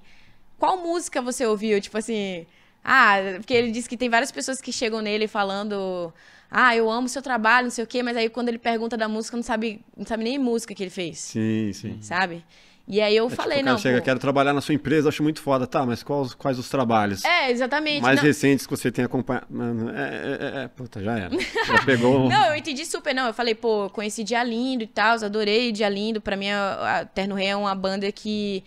qual música você ouviu? Tipo assim, ah, porque ele disse que tem várias pessoas que chegam nele falando. Ah, eu amo seu trabalho, não sei o quê, mas aí quando ele pergunta da música, não sabe, não sabe nem música que ele fez. Sim, sim. Sabe? E aí eu é, tipo falei, tipo, o cara não. Chega, pô... quero trabalhar na sua empresa, acho muito foda, tá? Mas quais, quais os trabalhos? É, exatamente. Mais não... recentes que você tem acompanhado. Mano, é, é, é, é, Puta, já era. Já pegou. <laughs> não, eu entendi super, não. Eu falei, pô, conheci Dia Lindo e tal, adorei Dia Lindo. Pra mim, a Terno Rei é uma banda que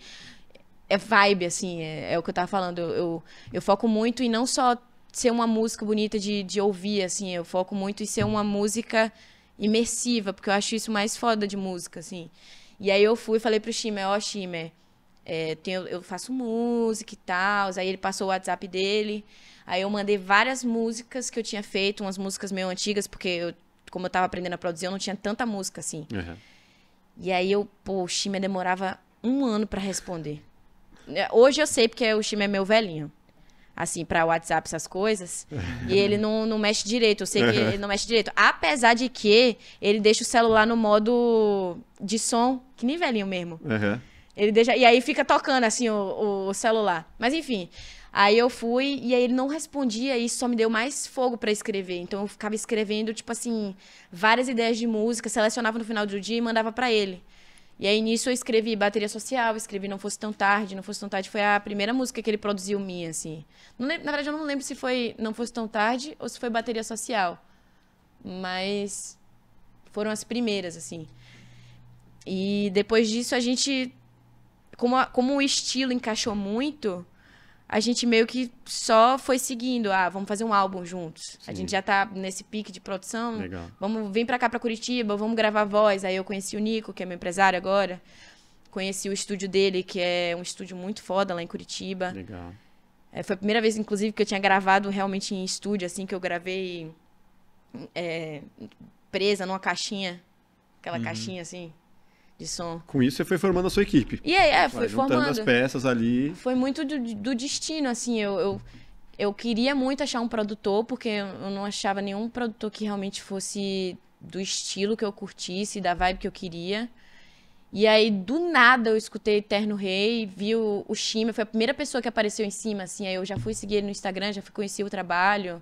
é vibe, assim, é, é, o que eu tava falando. Eu, eu, eu, foco muito em não só ser uma música bonita de, de ouvir, assim, eu foco muito em ser uma música imersiva, porque eu acho isso mais foda de música, assim. E aí eu fui e falei pro Shimer, ó, oh, é, tenho, eu faço música e tal. Aí ele passou o WhatsApp dele. Aí eu mandei várias músicas que eu tinha feito, umas músicas meio antigas, porque eu, como eu tava aprendendo a produzir, eu não tinha tanta música assim. Uhum. E aí eu, pô, o Shimer demorava um ano para responder. É, hoje eu sei porque o time é meu velhinho. Assim, para WhatsApp, essas coisas. <laughs> e ele não, não mexe direito. Eu sei que ele não mexe direito. Apesar de que ele deixa o celular no modo de som, que nem velhinho mesmo. Uhum. Ele deixa. E aí fica tocando assim o, o celular. Mas enfim. Aí eu fui e aí ele não respondia e só me deu mais fogo para escrever. Então eu ficava escrevendo, tipo assim, várias ideias de música, selecionava no final do dia e mandava para ele. E aí nisso eu escrevi Bateria Social, escrevi Não Fosse Tão Tarde, Não Fosse Tão Tarde foi a primeira música que ele produziu minha, assim. Lembro, na verdade eu não lembro se foi Não Fosse Tão Tarde ou se foi Bateria Social, mas foram as primeiras, assim. E depois disso a gente, como, a, como o estilo encaixou muito, a gente meio que só foi seguindo. Ah, vamos fazer um álbum juntos. Sim. A gente já tá nesse pique de produção. Legal. Vamos vir pra cá, pra Curitiba, vamos gravar voz. Aí eu conheci o Nico, que é meu empresário agora. Conheci o estúdio dele, que é um estúdio muito foda lá em Curitiba. Legal. É, foi a primeira vez, inclusive, que eu tinha gravado realmente em estúdio, assim, que eu gravei é, presa numa caixinha. Aquela uhum. caixinha, assim, de som. Com isso você foi formando a sua equipe. E aí, é, foi formando. Juntando as peças ali. Foi muito do, do destino, assim, eu, eu, eu, queria muito achar um produtor, porque eu não achava nenhum produtor que realmente fosse do estilo que eu curtisse, da vibe que eu queria. E aí, do nada, eu escutei Eterno Rei, vi o, o Shima, foi a primeira pessoa que apareceu em cima, assim, aí eu já fui seguir ele no Instagram, já fui conhecer o trabalho.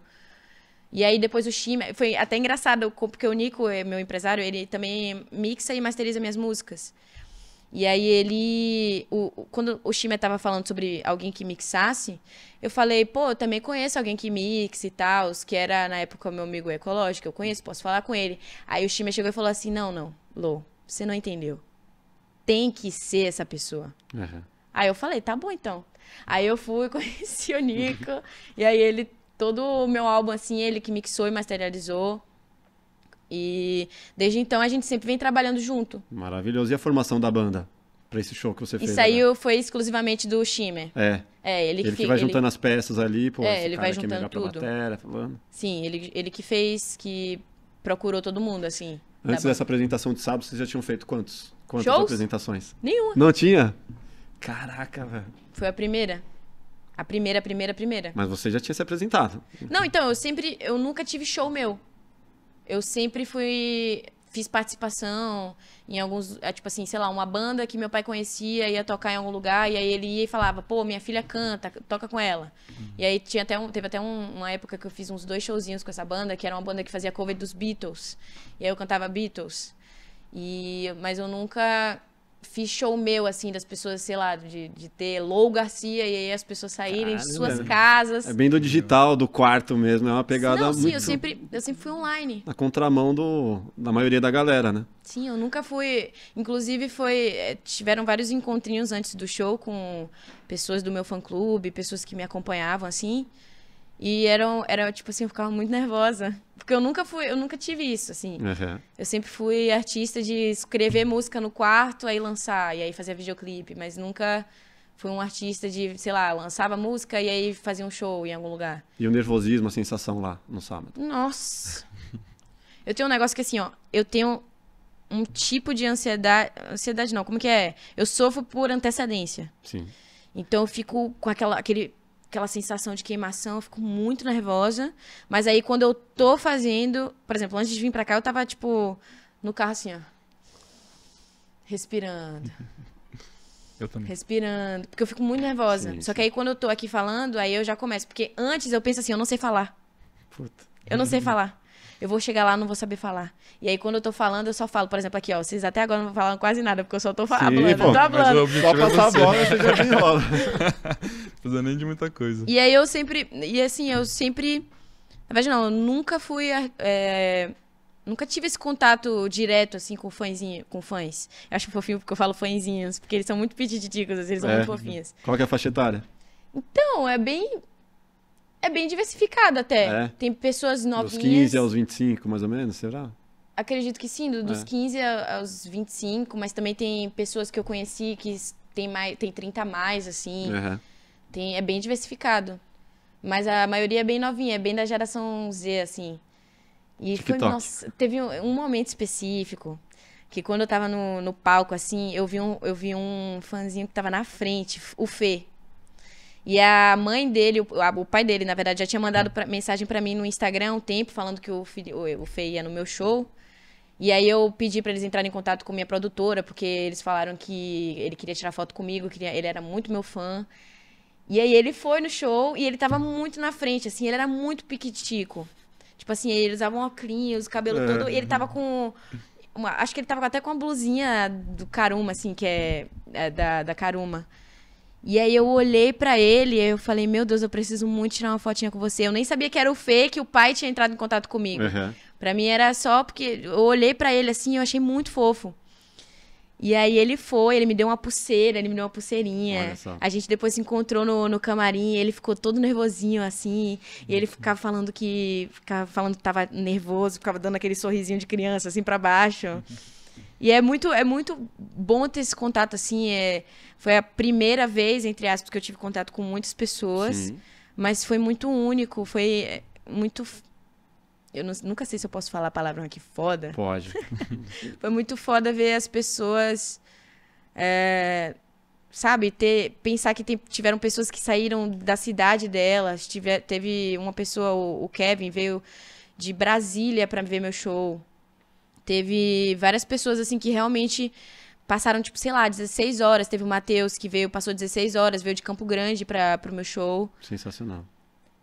E aí depois o Shima, foi até engraçado, porque o Nico, é meu empresário, ele também mixa e masteriza minhas músicas. E aí ele, o, quando o Shima tava falando sobre alguém que mixasse, eu falei, pô, eu também conheço alguém que mixa e tal, que era na época meu amigo ecológico, eu conheço, posso falar com ele. Aí o Shima chegou e falou assim, não, não, Lou, você não entendeu. Tem que ser essa pessoa. Uhum. Aí eu falei, tá bom então. Aí eu fui, <laughs> conheci o Nico, <laughs> e aí ele todo o meu álbum, assim, ele que mixou e materializou. E desde então a gente sempre vem trabalhando junto. Maravilhoso. E a formação da banda? Pra esse show que você fez. Isso aí né? foi exclusivamente do Shimmer. É. É, ele que, ele que vai ele... juntando as peças ali, pô, é, ele vai juntando tudo. Batera, falando. Sim, ele, ele que fez, que procurou todo mundo, assim. Antes dessa apresentação de sábado, vocês já tinham feito quantos? Quantas Shows? apresentações? Nenhuma. Não tinha? Caraca, velho. Foi a primeira. A primeira, a primeira, a primeira. Mas você já tinha se apresentado. Não, então, eu sempre. Eu nunca tive show meu. Eu sempre fui. Fiz participação em alguns. É, tipo assim, sei lá, uma banda que meu pai conhecia, ia tocar em algum lugar, e aí ele ia e falava, pô, minha filha canta, toca com ela. Uhum. E aí tinha até um, teve até um, uma época que eu fiz uns dois showzinhos com essa banda, que era uma banda que fazia cover dos Beatles. E aí eu cantava Beatles. E, mas eu nunca fiz show meu, assim, das pessoas, sei lá, de, de ter Lou Garcia e aí as pessoas saírem Caramba. de suas casas. É bem do digital, do quarto mesmo, é uma pegada Não, sim, muito... eu sempre, eu sempre fui online. Na contramão do, da maioria da galera, né? Sim, eu nunca fui... Inclusive, foi eh, tiveram vários encontrinhos antes do show com pessoas do meu fã-clube, pessoas que me acompanhavam, assim... E era, era tipo assim, eu ficava muito nervosa. Porque eu nunca fui, eu nunca tive isso, assim. Uhum. Eu sempre fui artista de escrever música no quarto, aí lançar, e aí fazer videoclipe, mas nunca fui um artista de, sei lá, lançava música e aí fazia um show em algum lugar. E o nervosismo, a sensação lá no sábado. Nossa! eu tenho um negócio que assim, ó, eu tenho um tipo de ansiedade. Ansiedade não, como que é? Eu sofro por antecedência. Sim. Então eu fico com aquela, aquele aquela sensação de queimação, eu fico muito nervosa. Mas aí quando eu tô fazendo, por exemplo, antes de vir pra cá, eu tava, tipo, no carro assim, ó. Respirando. <laughs> Eu também. Respirando. Porque eu fico muito nervosa. Sim, Só que aí quando eu tô aqui falando, aí eu já começo. Porque antes eu penso assim, eu não sei falar. Puta. Eu não sei falar. Eu vou chegar lá, não vou saber falar. E aí, quando eu tô falando, eu só falo, por exemplo, aqui, ó, vocês até agora não falaram quase nada, porque eu só tô falando. Sim, pô, tô hablando. Só é passar a bola, você já <laughs> enrola. Precisa nem de muita coisa. E aí eu sempre. E assim, eu sempre. Na verdade, não, eu nunca fui. É, nunca tive esse contato direto, assim, com fãzinho, com fãs. Eu acho fofinho porque eu falo fãzinhos, porque eles são muito pedidicos, assim, eles são é. muito fofinhos. Qual é que é a faixa etária? Então, é bem é bem diversificado até. É. Tem pessoas novinhas. Dos 15 aos 25, mais ou menos, será? Acredito que sim, dos é. 15 aos 25, mas também tem pessoas que eu conheci que tem, mais, tem 30 a mais, assim. Tem, é bem diversificado. Mas a maioria é bem novinha, é bem da geração Z, assim. E foi, nossa, teve um, um, momento específico que quando eu tava no, no palco, assim, eu vi, um, eu vi um fãzinho que tava na frente, o Fê. E a mãe dele, o, a, o pai dele, na verdade, já tinha mandado pra, mensagem para mim no Instagram um tempo, falando que o, filho, o, o Fê ia no meu show. E aí eu pedi para eles entrarem em contato com minha produtora, porque eles falaram que ele queria tirar foto comigo, queria, ele era muito meu fã. E aí ele foi no show e ele tava muito na frente, assim, ele era muito piquitico. Tipo assim, ele usava um óculos, o cabelo é. todo, e ele tava com... Uma, acho que ele tava até com uma blusinha do Caruma, assim, que é, é da, da Caruma. E aí eu olhei para ele e eu falei, meu Deus, eu preciso muito tirar uma fotinha com você. Eu nem sabia que era o Fê, que o pai tinha entrado em contato comigo. Uhum. Pra mim era só porque eu olhei para ele assim, eu achei muito fofo. E aí ele foi, ele me deu uma pulseira, ele me deu uma pulseirinha. A gente depois se encontrou no, no camarim, ele ficou todo nervosinho, assim. E ele uhum. ficava falando que. Ficava falando que tava nervoso, ficava dando aquele sorrisinho de criança, assim, para baixo. Uhum. E é muito, é muito bom ter esse contato, assim. É, foi a primeira vez, entre aspas, que eu tive contato com muitas pessoas. Sim. Mas foi muito único, foi é, muito. Eu não, nunca sei se eu posso falar a palavra aqui foda. Pode. <laughs> foi muito foda ver as pessoas. É, sabe, ter, pensar que tem, tiveram pessoas que saíram da cidade delas. Tiver, teve uma pessoa, o, o Kevin, veio de Brasília para ver meu show. Teve várias pessoas, assim, que realmente passaram, tipo, sei lá, 16 horas. Teve o Matheus que veio, passou 16 horas, veio de Campo Grande para pro meu show. Sensacional.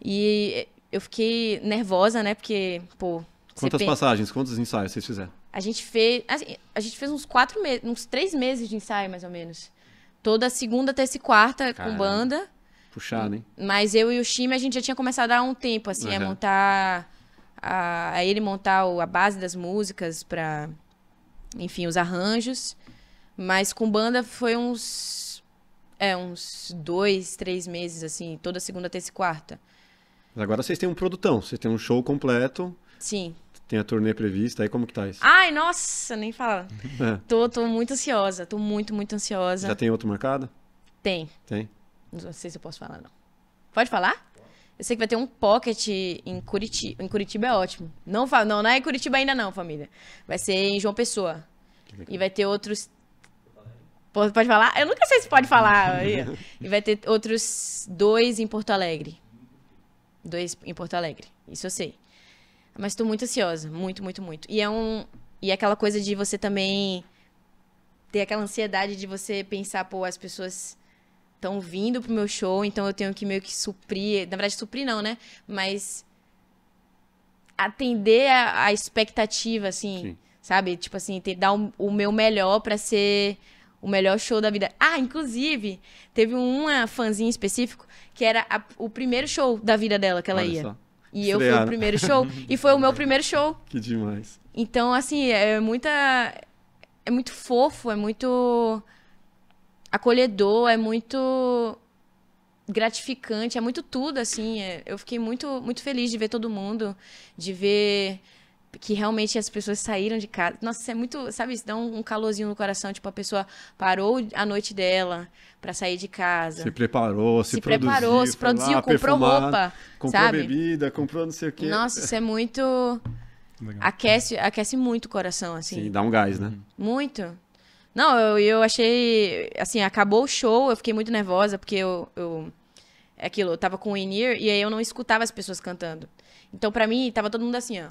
E eh, eu fiquei nervosa, né? Porque, pô. Quantas pensa... passagens, quantos ensaios vocês fizeram? A gente fez. Assim, a gente fez uns quatro meses, uns três meses de ensaio, mais ou menos. Toda segunda, terça e quarta Caramba. com banda. Puxado, hein? Mas eu e o time, a gente já tinha começado há um tempo, assim, uhum. a montar a, a ele montar o, a base das músicas para, enfim, os arranjos. Mas com banda foi uns, é, uns dois, três meses, assim, toda segunda, terça e quarta. Mas agora vocês têm um produtão, vocês têm um show completo. Sim. Tem a turnê prevista, aí como que tá isso? Ai, nossa, nem fala. <laughs> É. Tô, tô muito ansiosa, tô muito, muito ansiosa. Já tem outro marcado? Tem. Tem? Não sei se eu posso falar, não. Pode falar? Eu sei que vai ter um pocket em Curitiba. Em Curitiba é ótimo. Não, não, não é em Curitiba ainda não, família. Vai ser em João Pessoa. E vai ter outros. Pode falar? Eu nunca sei se pode falar. <laughs> e vai ter outros dois em Porto Alegre. Dois em Porto Alegre. Isso eu sei. Mas estou muito ansiosa. Muito, muito, muito. E é um. E é aquela coisa de você também ter aquela ansiedade de você pensar, pô, as pessoas estão vindo pro meu show, então eu tenho que meio que suprir, na verdade suprir não, né? Mas atender a, a expectativa, assim, Sim. sabe? Tipo assim, ter, dar o, o meu melhor para ser o melhor show da vida. Ah, inclusive, teve uma fãzinha específico que era a, o primeiro show da vida dela que ela Olha ia. Só. E eu fui o primeiro show. e foi o meu primeiro show. <laughs> Que demais. Então, assim, é muita. É muito fofo, é muito acolhedor, é muito gratificante, é muito tudo, assim. É, eu fiquei muito, muito feliz de ver todo mundo, de ver que realmente as pessoas saíram de casa. Nossa, isso é muito, sabe, isso dá um, calorzinho no coração, tipo, a pessoa parou a noite dela para sair de casa. Se preparou, se, se produziu, preparou, se produziu, lá, comprou perfumar, roupa, comprou sabe? bebida, comprou não sei o quê. Nossa, isso é muito Legal. aquece, aquece muito o coração assim. Sim, dá um gás, né? Uhum. Muito. Não, eu, eu achei. Assim, acabou o show, eu fiquei muito nervosa, porque eu. eu é aquilo, eu tava com o Inir e aí eu não escutava as pessoas cantando. Então, pra mim, tava todo mundo assim, ó.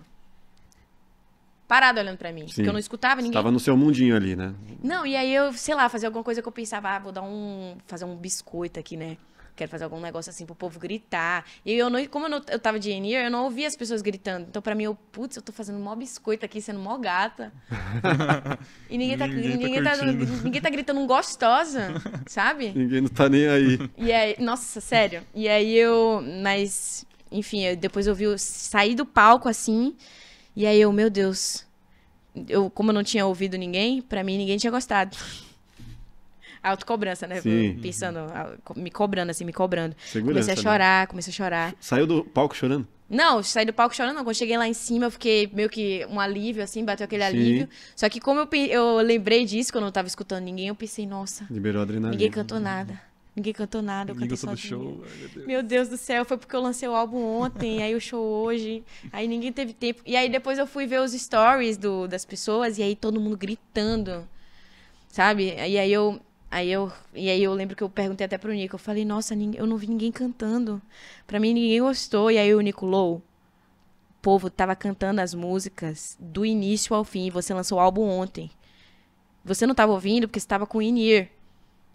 Parado olhando pra mim. Sim. Porque eu não escutava ninguém. tava no seu mundinho ali, né? Não, e aí eu, sei lá, fazia alguma coisa que eu pensava, ah, vou dar um. fazer um biscoito aqui, né? quero fazer algum negócio assim pro povo gritar. E eu não, como eu, não, eu tava de engineer, eu não ouvia as pessoas gritando. Então, pra mim, eu, putz, eu tô fazendo mó biscoito aqui, sendo mó gata. <laughs> e ninguém tá, ninguém, tá ninguém tá, ninguém, tá, gritando gostosa, sabe? <laughs> Ninguém não tá nem aí. E aí, nossa, sério. E aí eu, mas, enfim, eu, depois eu vi, eu do palco assim, e aí eu, meu Deus, eu, como eu não tinha ouvido ninguém, pra mim ninguém tinha gostado autocobrança, né? Sim. Pensando, me cobrando, assim, me cobrando. Segurança, comecei a né? chorar, né? comecei a chorar. Saiu do palco chorando? Não, saí do palco chorando, não. Quando cheguei lá em cima, eu fiquei meio que um alívio, assim, bateu aquele Sim. alívio. Só que como eu, eu lembrei disso, quando eu não tava escutando ninguém, eu pensei, nossa. Liberou adrenalina. Ninguém cantou nada. Ninguém cantou nada, eu ninguém cantei sozinha. show. Ai, meu, Deus. meu, Deus. do céu, foi porque eu lancei o álbum ontem, aí o show hoje, aí ninguém teve tempo. E aí depois eu fui ver os stories do, das pessoas e aí todo mundo gritando, sabe? E aí eu, Aí eu, e aí eu lembro que eu perguntei até pro Nico, eu falei, nossa, eu não vi ninguém cantando. Pra mim ninguém gostou. E aí o Nico Low, o povo tava cantando as músicas do início ao fim. Você lançou o álbum ontem. Você não tava ouvindo porque estava com in-ear.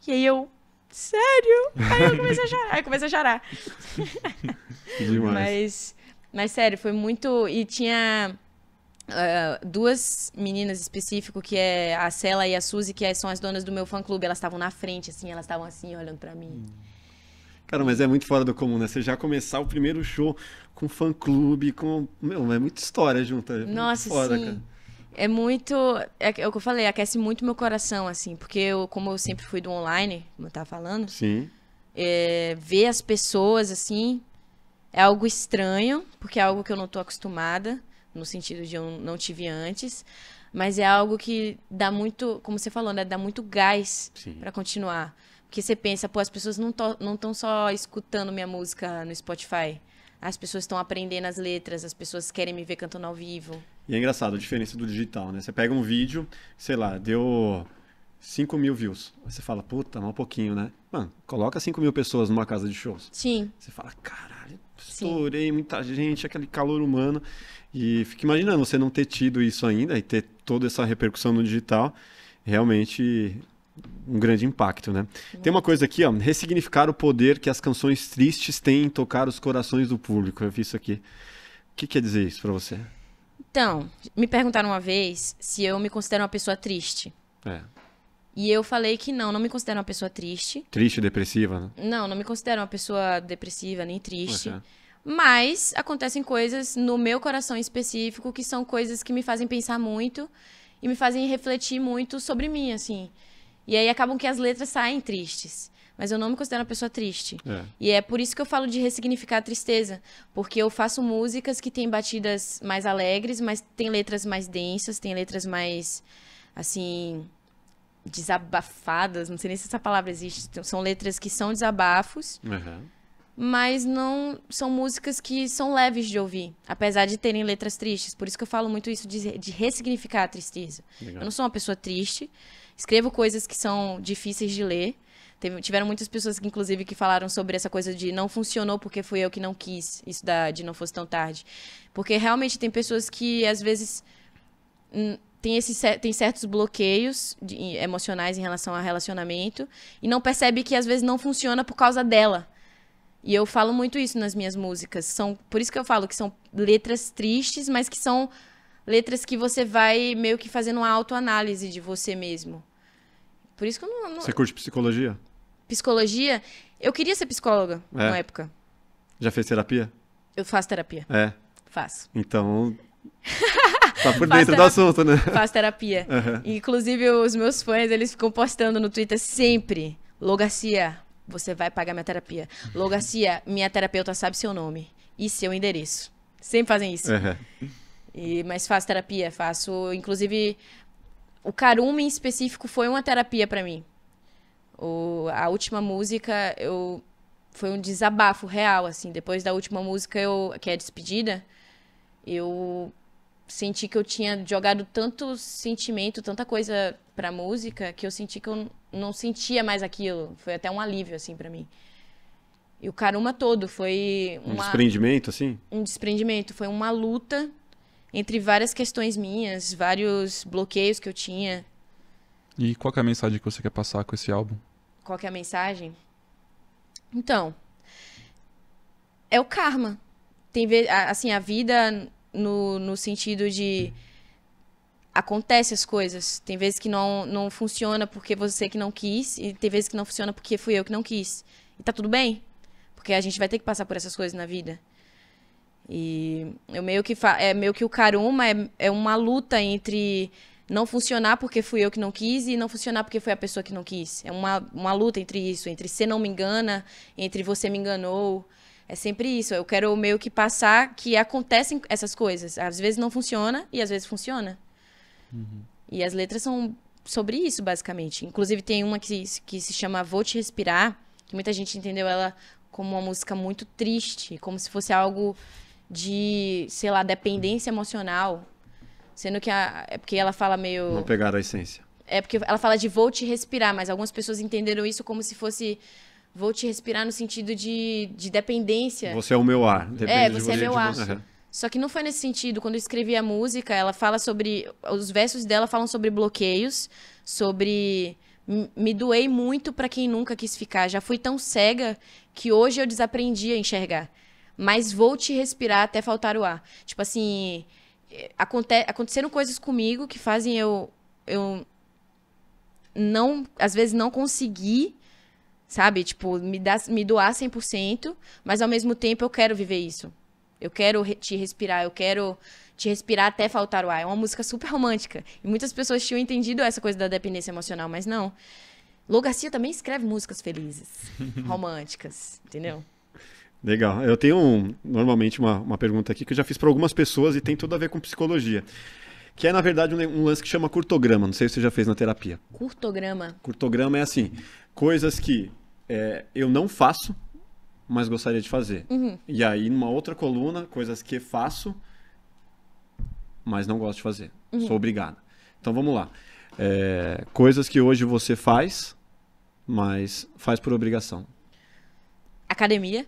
E aí eu, sério? Aí eu comecei a chorar. Aí comecei a chorar. <laughs> Demais. mas, mas sério, foi muito. E tinha Uh, duas meninas específico, que é a Cela e a Suzy, que é, são as donas do meu fã clube, elas estavam na frente, assim, elas estavam assim, olhando para mim. Hum. Cara, mas é muito fora do comum, né? Você já começar o primeiro show com fã clube, com. Meu, é muita história junto. É Nossa, foda, sim. Cara. É muito. É, é, o que eu falei, aquece muito meu coração, assim, porque eu, como eu sempre fui do online, como eu tava falando. Sim. É, ver as pessoas, assim, é algo estranho, porque é algo que eu não tô acostumada no sentido de eu não tive antes, mas é algo que dá muito, como você falou, né, dá muito gás para continuar. Porque você pensa, pô, as pessoas não estão só escutando minha música no Spotify. As pessoas estão aprendendo as letras, as pessoas querem me ver cantando ao vivo. E é engraçado a diferença do digital, né? Você pega um vídeo, sei lá, deu 5 mil views. Aí você fala, puta, mal um pouquinho, né? Mano, coloca 5 mil pessoas numa casa de shows. Sim. Você fala, caralho, estourei muita gente, aquele calor humano. E fica imaginando você não ter tido isso ainda e ter toda essa repercussão no digital, realmente um grande impacto, né? Tem uma coisa aqui, ó, ressignificar o poder que as canções tristes têm em tocar os corações do público. Eu vi isso aqui. O que quer dizer isso para você? Então, me perguntaram uma vez se eu me considero uma pessoa triste. É. E eu falei que não, não me considero uma pessoa triste. Triste, depressiva, né? Não, não me considero uma pessoa depressiva nem triste. Mas acontecem coisas no meu coração específico que são coisas que me fazem pensar muito e me fazem refletir muito sobre mim, assim. E aí acabam que as letras saem tristes. Mas eu não me considero uma pessoa triste. É. E é por isso que eu falo de ressignificar a tristeza. Porque eu faço músicas que têm batidas mais alegres, mas tem letras mais densas, tem letras mais, assim, desabafadas. Não sei nem se essa palavra existe. São letras que são desabafos. Uhum mas não são músicas que são leves de ouvir, apesar de terem letras tristes. Por isso que eu falo muito isso de, de ressignificar a tristeza. Legal. Eu não sou uma pessoa triste, escrevo coisas que são difíceis de ler. Teve, tiveram muitas pessoas, que, inclusive, que falaram sobre essa coisa de não funcionou porque fui eu que não quis, isso da, de não fosse tão tarde. Porque realmente tem pessoas que, às vezes, hum, tem, esse, tem certos bloqueios de, emocionais em relação a relacionamento e não percebe que, às vezes, não funciona por causa dela e eu falo muito isso nas minhas músicas. São, por isso que eu falo que são letras tristes, mas que são letras que você vai meio que fazendo uma autoanálise de você mesmo. Por isso que eu não, não... Você curte psicologia? Psicologia? Eu queria ser psicóloga é. na época. Já fez terapia? Eu faço terapia. É. Faço. Então. <laughs> Tá por dentro do assunto, né? Faço terapia. Uhum. Inclusive, os meus fãs, eles ficam postando no Twitter sempre. Logacia, você vai pagar minha terapia. Logacia, minha terapeuta sabe seu nome e seu endereço. Sempre fazem isso. Uhum. E, mas faço terapia, faço. Inclusive, o Karuma em específico foi uma terapia para mim. O, a última música eu foi um desabafo real, assim. Depois da última música, eu, que é Despedida, eu senti que eu tinha jogado tanto sentimento, tanta coisa pra música, que eu senti que eu não sentia mais aquilo. Foi até um alívio, assim, para mim. E o caruma todo foi... Uma... um desprendimento, assim? Um desprendimento. Foi uma luta entre várias questões minhas, vários bloqueios que eu tinha. E qual é a mensagem que você quer passar com esse álbum? Qual é a mensagem? Então, é o karma. Tem assim, a vida no, no sentido de acontece as coisas. Tem vezes que não, não funciona porque você que não quis, e tem vezes que não funciona porque fui eu que não quis. E tá tudo bem, porque a gente vai ter que passar por essas coisas na vida. E eu meio que é meio que o caruma é, é uma luta entre não funcionar porque fui eu que não quis e não funcionar porque foi a pessoa que não quis. É uma, uma luta entre isso, entre você não me engana, entre você me enganou. É sempre isso. Eu quero meio que passar que acontecem essas coisas. Às vezes não funciona e às vezes funciona. Uhum. E as letras são sobre isso, basicamente. Inclusive, tem uma que, que se chama Vou Te Respirar, que muita gente entendeu ela como uma música muito triste, como se fosse algo de, sei lá, dependência emocional. Sendo que a, é porque ela fala meio. Não pegaram a essência. É porque ela fala de vou te respirar, mas algumas pessoas entenderam isso como se fosse vou te respirar no sentido de, de dependência. Você é o meu ar. Depende é, você é de, é meu ar. Você. Só que não foi nesse sentido. Quando eu escrevi a música, ela fala sobre. Os versos dela falam sobre bloqueios, sobre. Me doei muito para quem nunca quis ficar. Já fui tão cega que hoje eu desaprendi a enxergar. Mas vou te respirar até faltar o ar. Tipo assim. Aconte aconteceram coisas comigo que fazem eu. Eu. Não. Às vezes não conseguir sabe? Tipo, me, dá, me doar 100%, mas ao mesmo tempo eu quero viver isso. Eu quero te respirar, eu quero te respirar até faltar o ar. É uma música super romântica. E muitas pessoas tinham entendido essa coisa da dependência emocional, mas não. Lou Garcia também escreve músicas felizes, <laughs> românticas, entendeu? Legal. Eu tenho um, normalmente uma, uma pergunta aqui que eu já fiz para algumas pessoas e tem tudo a ver com psicologia. Que é, na verdade, um, um lance que chama curtograma. Não sei se você já fez na terapia. Curtograma? Curtograma é assim: coisas que é, eu não faço mas gostaria de fazer. Uhum. E aí, numa outra coluna, coisas que faço, mas não gosto de fazer. Uhum. Sou obrigada Então vamos lá. É, coisas que hoje você faz, mas faz por obrigação. Academia.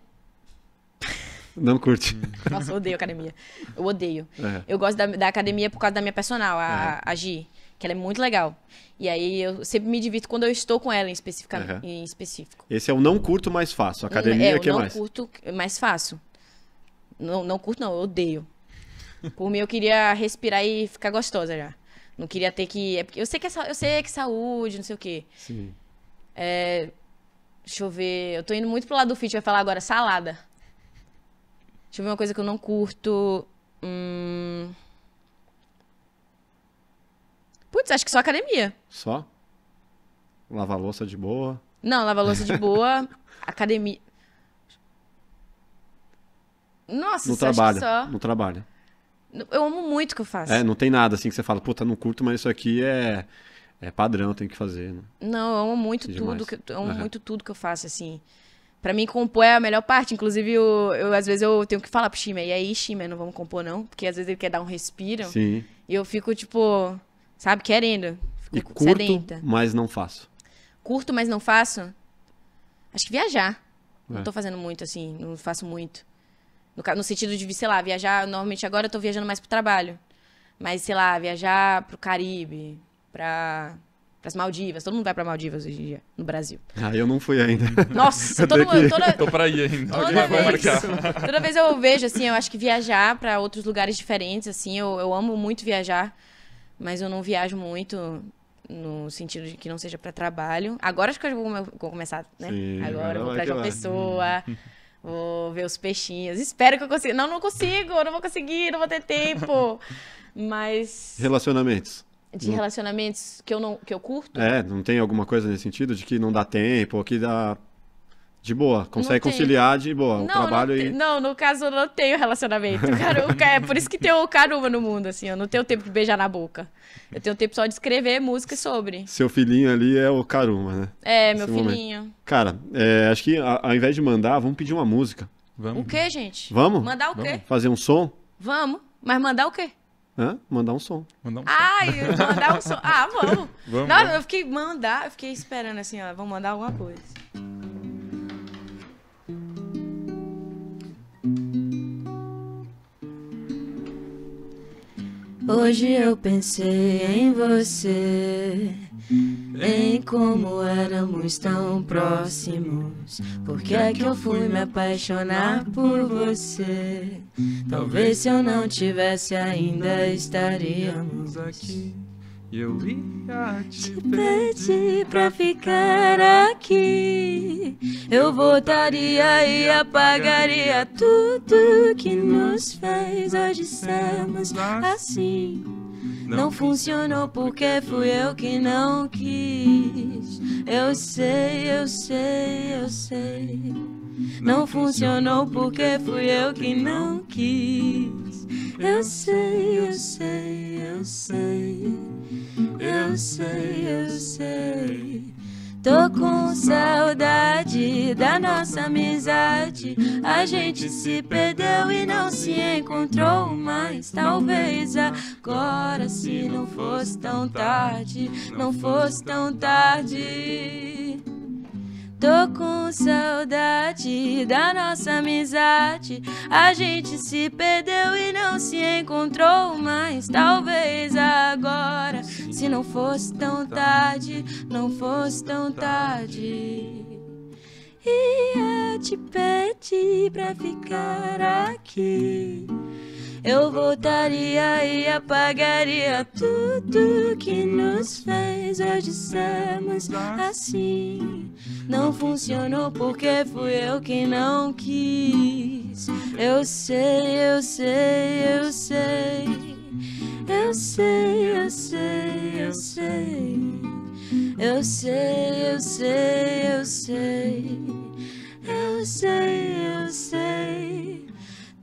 Não curte. Nossa, eu odeio academia. Eu odeio. É. Eu gosto da, da, academia por causa da minha personal, a, é. a Gi que ela é muito legal. E aí eu sempre me divirto quando eu estou com ela em, específico Uhum. em específico. Esse é o não curto mais fácil. Academia é, o que não mais? curto mais fácil. Não, não curto, não, eu odeio. <laughs> Por mim, eu queria respirar e ficar gostosa já. Não queria ter que. É porque eu sei que é, eu sei que é saúde, não sei o quê. Sim. É... Deixa eu ver. Eu tô indo muito pro lado do fit, vai falar agora salada. Deixa eu ver uma coisa que eu não curto. Hum... Putz, acho que só academia. Só? lava louça de boa? Não, lava louça de boa, <laughs> academia. Nossa, no trabalho, só... no trabalho. Eu amo muito o que eu faço. É, não tem nada assim que você fala, puta, não curto, mas isso aqui é é padrão, tem que fazer, né? Não, eu amo muito tudo, que, eu amo uhum. muito tudo que eu faço assim. Para mim compor é a melhor parte, inclusive eu, eu, às vezes eu tenho que falar pro Shima, e aí Shima, não vamos compor não, porque às vezes ele quer dar um respiro. Sim. E eu fico tipo, Sabe? Querendo. e curto, sedenta. mas não faço. Curto, mas não faço? Acho que viajar. É. Não tô fazendo muito, assim. Não faço muito. No, no, sentido de, sei lá, viajar. Normalmente agora eu tô viajando mais pro trabalho. Mas, sei lá, viajar pro Caribe, pra para as Maldivas. Todo mundo vai para Maldivas hoje em dia, no Brasil. <laughs> Ah, eu não fui ainda. Nossa, <laughs> todo mundo. Toda, Tô para ir ainda. Toda vez, toda vez eu vejo, assim, eu acho que viajar para outros lugares diferentes, assim, eu, eu amo muito viajar mas eu não viajo muito no sentido de que não seja para trabalho. Agora acho que eu vou, vou começar, né? Sim, Agora vou para João Pessoa. <laughs> Vou ver os peixinhos. Espero que eu consiga. Não, não consigo, não vou conseguir, não vou ter tempo. <laughs> Mas. Relacionamentos. De não. relacionamentos que eu não que eu curto? É, não tem alguma coisa nesse sentido de que não dá tempo, que dá de boa, consegue conciliar de boa não, o trabalho não e. Não, no caso eu não tenho relacionamento. <laughs> Caru... é por isso que tem o caruma no mundo, assim. Eu não tenho tempo de beijar na boca. Eu tenho tempo só de escrever música sobre. Seu filhinho ali é o caruma, né? É, meu filhinho. Cara, é, acho que ao invés de mandar, vamos pedir uma música. Vamos. O quê, gente? Vamos? Mandar o vamos. quê? Fazer um som? Vamos. Mas mandar o quê? Hã? Mandar um som. Mandar um som. Ai, mandar um som. Ah, vamos. <laughs> vamos não, eu fiquei mandar, eu fiquei esperando assim, ó, vamos mandar alguma coisa. Hoje eu pensei em você, em como éramos tão próximos. Por que é que eu fui me apaixonar por você? Talvez se eu não tivesse ainda estaríamos aqui. E eu ia te pedir pra ficar aqui. Eu voltaria e apagaria tudo que nos fez hoje sermos assim. assim. Não funcionou porque fui eu que não quis. Eu sei, eu sei, eu sei. Não funcionou porque fui eu que não quis. Eu sei, eu sei, eu sei, eu sei, eu sei. Tô com saudade da nossa amizade. A gente se perdeu e não se encontrou mais. Talvez agora, se não fosse tão tarde, não fosse tão tarde. Tô com saudade da nossa amizade. A gente se perdeu e não se encontrou mais. Talvez agora, se não fosse tão tarde, não fosse tão tarde. Ia te pedir pra ficar aqui. Eu voltaria e apagaria tudo que nos fez. Hoje sermos assim. Não funcionou porque fui eu que não quis. Eu sei, eu sei, eu sei. Eu sei, eu sei, eu sei. Eu sei, eu sei, eu sei. Eu sei, eu sei.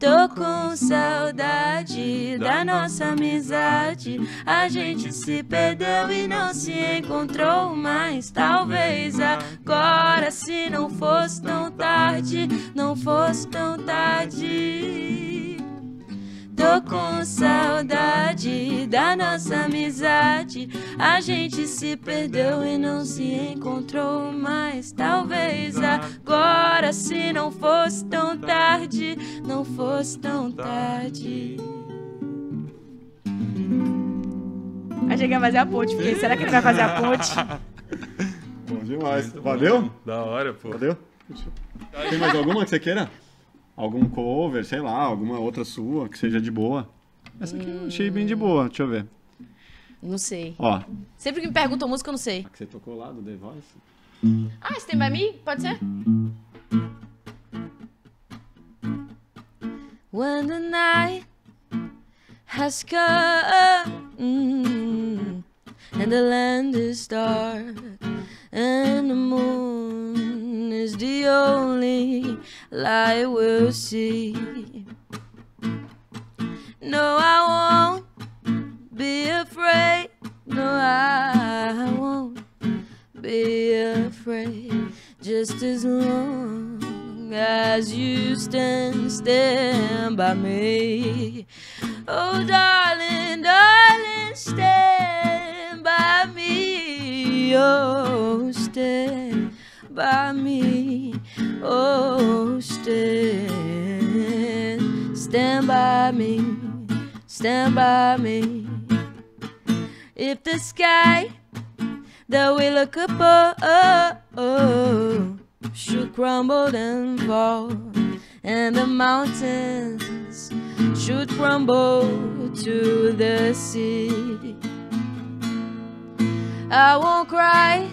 Tô com saudade da nossa amizade. A gente se perdeu e não se encontrou mais. Talvez agora, se não fosse tão tarde, não fosse tão tarde. Tô com saudade da nossa amizade. A gente se perdeu e não se encontrou mais. Talvez agora, se não fosse tão tarde, não fosse tão tarde. Achei que ia fazer a ponte, porque será que ele vai fazer a ponte? <laughs> Bom demais. Valeu? Da hora, pô. Valeu? Tem mais alguma que você queira? algum cover, sei lá, alguma outra sua que seja de boa. Essa aqui eu achei bem de boa, deixa eu ver. Não sei. Ó. Sempre que me perguntam música, eu não sei. A que você tocou lá do The Voice? Ah, Stand By Me? Pode ser? When the night has come mm, and the land is dark, and the moon is the only light we'll see. No, I won't be afraid. No, I won't be afraid. Just as long as you stand, stand by me. Oh, darling, darling, stand you'll stay by me. Oh, stand, stand by me, stand by me. If the sky that we look upon oh, oh, should crumble and fall, and the mountains should crumble to the sea. I won't cry.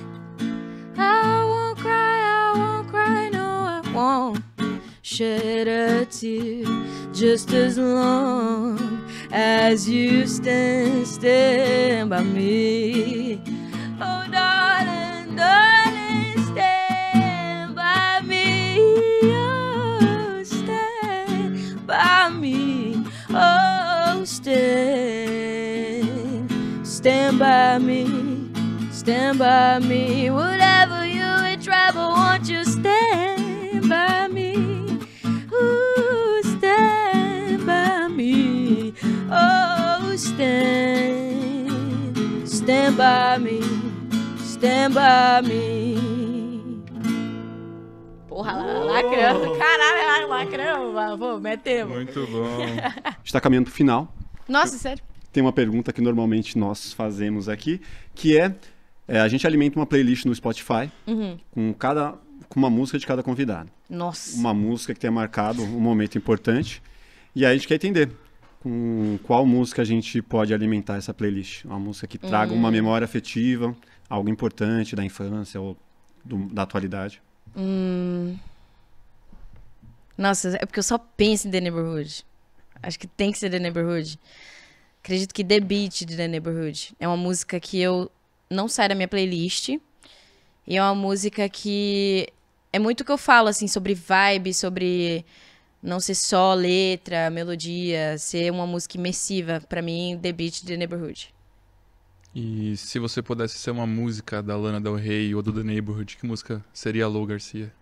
I won't cry, I won't cry, no, I won't shed a tear just as long as you stand, stand by me. Oh, darling, darling, stand by me. Oh, stand by me. Oh, stand, stand by me. stand by me. Whatever you in trouble, won't you stand by me? Ooh, stand by me. Oh, stand, stand by me, stand by me. Porra, oh! lacrando. Caralho, lacrando. Vou, metemos. Muito bom. <laughs> Está caminhando pro final. Nossa, sério? Tem uma pergunta que normalmente nós fazemos aqui, que é é, a gente alimenta uma playlist no Spotify uhum. com cada com uma música de cada convidado. Nossa. Uma música que tenha marcado um momento importante. E aí a gente quer entender com qual música a gente pode alimentar essa playlist. Uma música que traga uma hum. memória afetiva, algo importante da infância ou do, da atualidade. Hum. Nossa, é porque eu só penso em The Neighborhood. Acho que tem que ser The Neighborhood. Acredito que The Beat de The Neighborhood é uma música que eu não sai da minha playlist. E é uma música que é muito que eu falo, assim, sobre vibe, sobre não ser só letra, melodia, ser uma música imersiva. para mim, The Beat, The Neighborhood. E se você pudesse ser uma música da Lana Del Rey ou do The Neighborhood, que música seria a Lou Garcia?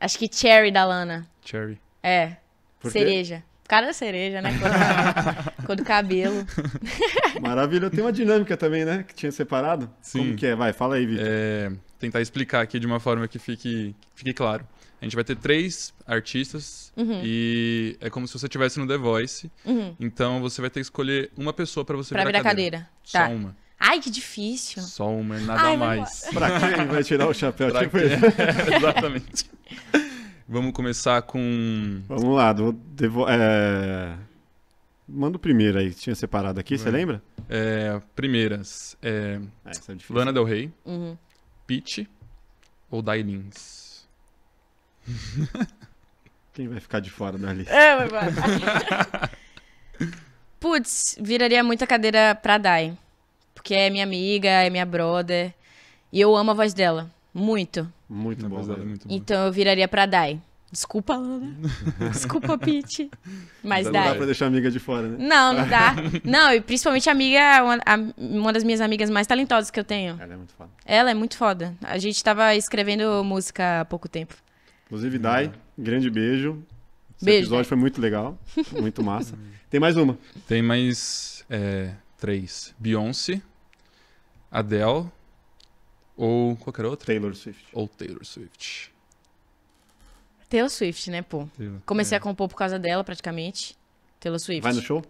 Acho que Cherry da Lana. Cherry. É. Por quê? Cereja cada cereja, né? Cor, <laughs> cor do cabelo. Maravilha. Tem uma dinâmica também, né? Que tinha separado. Sim. Como que é? Vai, fala aí, Vitor. É, tentar explicar aqui de uma forma que fique, que fique claro. A gente vai ter três artistas uhum. e é como se você estivesse no The Voice. Uhum. Então você vai ter que escolher uma pessoa para você pra virar, virar cadeira. cadeira. Só tá. uma. Ai, que difícil. Só uma, é nada Ai, mais. Pra quem vai tirar o chapéu? tipo quem... <laughs> exatamente. <laughs> Vamos começar com. Vamos lá, vou devo... É... Manda o primeiro aí, tinha separado aqui, você lembra? É, primeiras. É... Ah, é Lana Del Rey, uhum. Peach ou Dailins? <laughs> Quem vai ficar de fora da lista? É, vai, embora. <laughs> Putz, viraria muita cadeira pra Dai. Porque é minha amiga, é minha brother. E eu amo a voz dela. Muito. Muito tá bom. Verdade, então eu viraria pra Dai. Desculpa, Lana. <laughs> Desculpa, Pete. Mas, Dai dá. Não dá pra deixar amiga de fora, né? Não, não dá. <laughs> não, e principalmente a amiga, uma, a, uma das minhas amigas mais talentosas que eu tenho. Ela é muito foda. Ela é muito foda. A gente tava escrevendo música há pouco tempo. Inclusive, Dai, grande beijo. Esse beijo. episódio foi muito legal. Muito massa. <laughs> Tem mais uma. Tem mais é, três: Beyoncé, Adele ou qualquer outra? Taylor Swift. Ou Taylor Swift. Taylor Swift, né, pô? Taylor, Comecei é. a compor por causa dela, praticamente. Taylor Swift. Vai no show?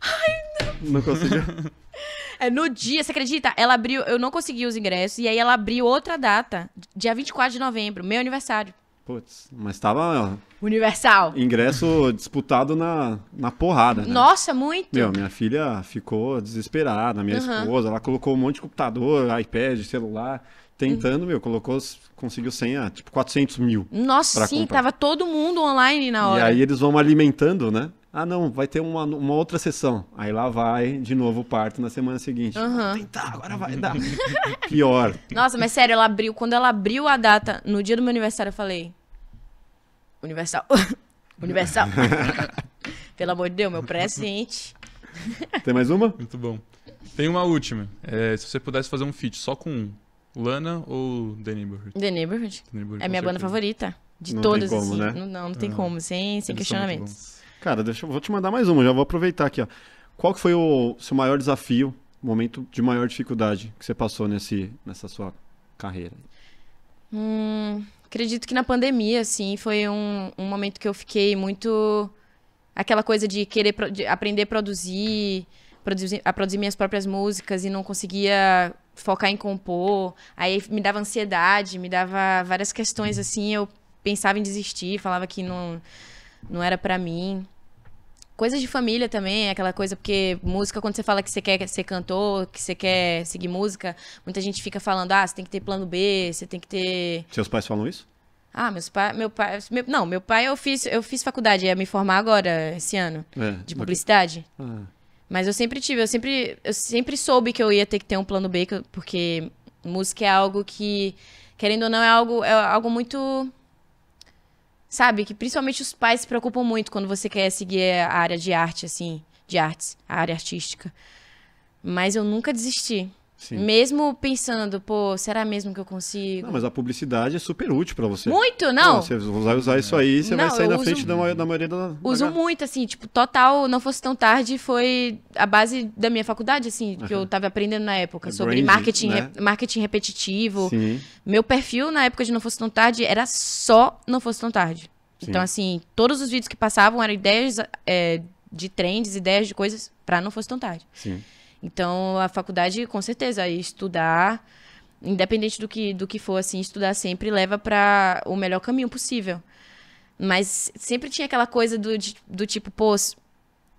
Ai, não. Não conseguiu? <laughs> é, no dia, você acredita? Ela abriu, eu não consegui os ingressos, e aí ela abriu outra data, dia 24 de novembro, meu aniversário. Putz, mas tava. Universal. Ingresso disputado na, na porrada. Né? Nossa, muito! Meu, minha filha ficou desesperada, minha uhum. esposa, ela colocou um monte de computador, iPad, celular, tentando, uhum. meu, colocou, conseguiu senha, tipo 400 mil. Nossa, sim, comprar. tava todo mundo online na hora. E aí eles vão alimentando, né? Ah, não, vai ter uma, uma outra sessão. Aí lá vai de novo o parto na semana seguinte. Uhum. Tentar, agora vai dar. <laughs> Pior. Nossa, mas sério, ela abriu. Quando ela abriu a data, no dia do meu aniversário, eu falei: Universal. <laughs> Universal. <laughs> Pelo amor de Deus, meu presente. <laughs> Tem mais uma? Muito bom. Tem uma última. É, se você pudesse fazer um feat só com um, Lana ou The Neighborhood? The Neighborhood. The Neighborhood é minha banda favorita. De não todas, como, assim. Né? Não, não, não tem ah, como, sem, sem questionamentos. Cara, deixa, vou te mandar mais uma, já vou aproveitar aqui, ó. Qual que foi o seu maior desafio, momento de maior dificuldade que você passou nesse, nessa sua carreira? Hum, acredito que na pandemia, assim, foi um, um momento que eu fiquei muito. Aquela coisa de querer pro, de aprender a produzir, produzir, a produzir minhas próprias músicas e não conseguia focar em compor. Aí me dava ansiedade, me dava várias questões, assim. Eu pensava em desistir, falava que não, não era para mim. Coisas de família também, é aquela coisa, porque música, quando você fala que você quer ser cantor, que você quer seguir música, muita gente fica falando, ah, você tem que ter plano B, você tem que ter. Seus pais falam isso? Ah, meus pai, meu pai, meu, não, meu pai eu fiz, eu fiz faculdade, ia me formar agora esse ano é, de publicidade. Porque... Ah. Mas eu sempre tive, eu sempre, eu sempre soube que eu ia ter que ter um plano B, porque música é algo que, querendo ou não, é algo, é algo muito sabe? Que principalmente os pais se preocupam muito quando você quer seguir a área de arte, assim, de artes, a área artística. Mas eu nunca desisti. Sim. Mesmo pensando, pô, será mesmo que eu consigo? Não, mas a publicidade é super útil para você. Muito, não. você vai usar isso aí, você não, vai sair na frente da, da maioria da. Uso da... muito, assim, tipo, total, não fosse tão tarde, foi a base da minha faculdade, assim, que eu tava aprendendo na época, é sobre branding, marketing, né? re, marketing repetitivo. Sim. Meu perfil na época de Não Fosse Tão Tarde era só Não Fosse Tão Tarde. Sim. Então, assim, todos os vídeos que passavam eram ideias é, de trends, ideias de coisas para Não Fosse Tão Tarde. Sim. Então, a faculdade, com certeza, estudar, independente do que, do que for, assim, estudar sempre leva para o melhor caminho possível. Mas sempre tinha aquela coisa do, do tipo, pô,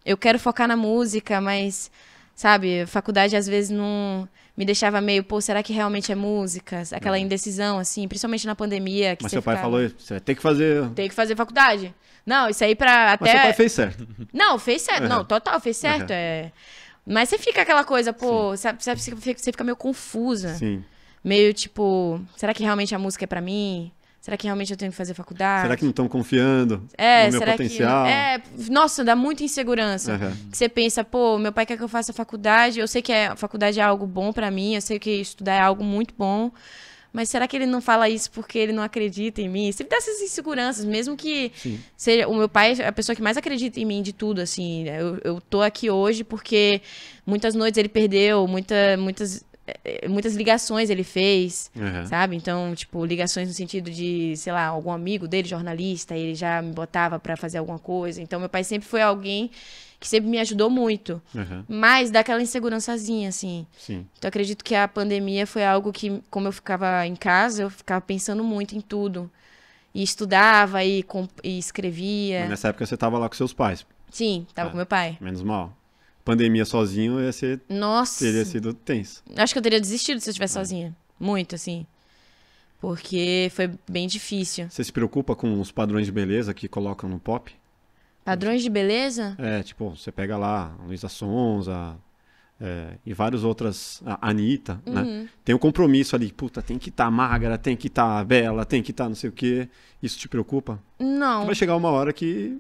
eu quero focar na música, mas, sabe, a faculdade às vezes não me deixava meio, pô, será que realmente é música? Aquela uhum. indecisão, assim, principalmente na pandemia. Mas seu pai falou isso, você vai ter que fazer. Tem que fazer faculdade. Não, isso aí pra até. Mas seu pai fez certo. Não, fez certo. Uhum. Não, total, fez certo. Uhum. É. Mas você fica aquela coisa, pô, sabe, você fica meio confusa. Sim. Meio tipo, será que realmente a música é para mim? Será que realmente eu tenho que fazer faculdade? Será que não estão confiando é, no meu potencial? Que... É, nossa, dá muita insegurança. Uhum. você pensa, pô, meu pai quer que eu faça faculdade, eu sei que a é, faculdade é algo bom para mim, eu sei que estudar é algo muito bom, mas será que ele não fala isso porque ele não acredita em mim? Sempre dá essas inseguranças, mesmo que Sim. seja o meu pai é a pessoa que mais acredita em mim de tudo, assim. Eu, eu tô aqui hoje porque muitas noites ele perdeu, muita, muitas eh, eh, muitas ligações ele fez, uhum. sabe? Então, tipo, ligações no sentido de, sei lá, algum amigo dele, jornalista, ele já me botava para fazer alguma coisa. Então, meu pai sempre foi alguém que sempre me ajudou muito. Uhum. Mas dá aquela insegurançazinha, assim. Sim. Então acredito que a pandemia foi algo que, como eu ficava em casa, eu ficava pensando muito em tudo. E estudava e, e escrevia. Mas nessa época você estava lá com seus pais. Sim, estava é. Ah, com meu pai. Menos mal. Pandemia sozinho ia ser. Nossa! Teria sido tenso. Acho que eu teria desistido se eu estivesse é. sozinha. Muito, assim. Porque foi bem difícil. Você se preocupa com os padrões de beleza que colocam no pop? Padrões de beleza? É, tipo, você pega lá Luísa Sonza é, e várias outras, a Anitta, né? uhum. né? Tem um compromisso ali, puta, tem que estar tá magra, tem que estar tá bela, tem que estar tá não sei o quê. Isso te preocupa? Não. Vai chegar uma hora que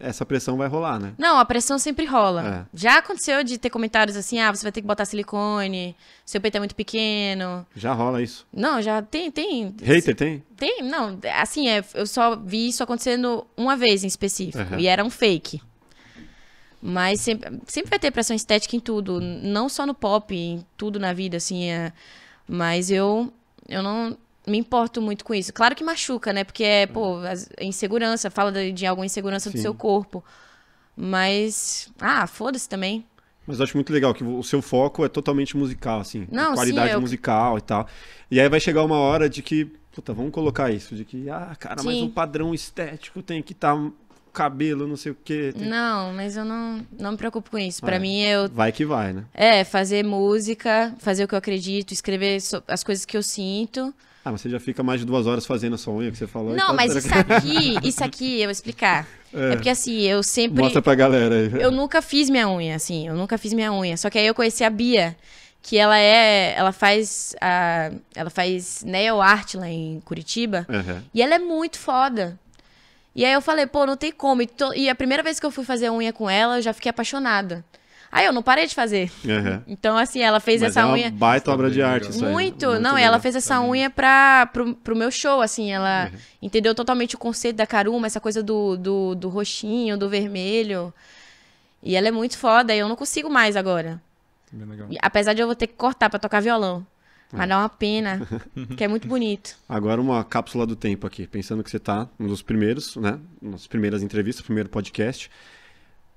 essa pressão vai rolar, né? Não, a pressão sempre rola. É. Já aconteceu de ter comentários assim, ah, você vai ter que botar silicone, seu peito é muito pequeno. Já rola isso? Não, já tem, tem. Hater tem? Tem, não. Assim, é, eu só vi isso acontecendo uma vez em específico uhum. e era um fake. Mas sempre, sempre vai ter pressão estética em tudo, não só no pop, em tudo na vida, assim. É, mas eu, eu não, me importo muito com isso. Claro que machuca, né? Porque é, pô, insegurança, fala de, de alguma insegurança Sim. do seu corpo. Mas, ah, foda-se também. Mas eu acho muito legal que o seu foco é totalmente musical, assim. Não, qualidade sim, eu... musical e tal. E aí vai chegar uma hora de que, puta, vamos colocar isso, de que, ah, cara, sim. mas o um padrão estético tem que estar tá cabelo, não sei o quê. Tem... Não, mas eu não, não me preocupo com isso. Para é. mim, eu. Vai que vai, né? É, fazer música, fazer o que eu acredito, escrever so... as coisas que eu sinto. Ah, mas você já fica mais de duas horas fazendo a sua unha que você falou. Não, tá... mas isso aqui, isso aqui, eu vou explicar. <laughs> É. é. porque assim, eu sempre. Mostra pra galera aí. Eu nunca fiz minha unha, assim, eu nunca fiz minha unha. Só que aí eu conheci a Bia que ela é, ela faz, a, ela faz nail art lá em Curitiba, uhum. e ela é muito foda. E aí eu falei, pô, não tem como. E, to... e a primeira vez que eu fui fazer unha com ela, eu já fiquei apaixonada. Aí eu não parei de fazer. Uhum. Então, assim, ela fez Mas essa é uma unha. Baita obra de arte, isso Muito, aí. Muito não, ela fez essa também. unha pra, pro, pro meu show, assim, ela uhum. entendeu totalmente o conceito da caruma, essa coisa do, do, do roxinho, do vermelho. E ela é muito foda, e eu não consigo mais agora. É apesar de eu vou ter que cortar para tocar violão. Mas dá uma pena, <laughs> que é muito bonito. Agora uma cápsula do tempo aqui, pensando que você está um dos primeiros, né? Nas primeiras entrevistas, primeiro podcast.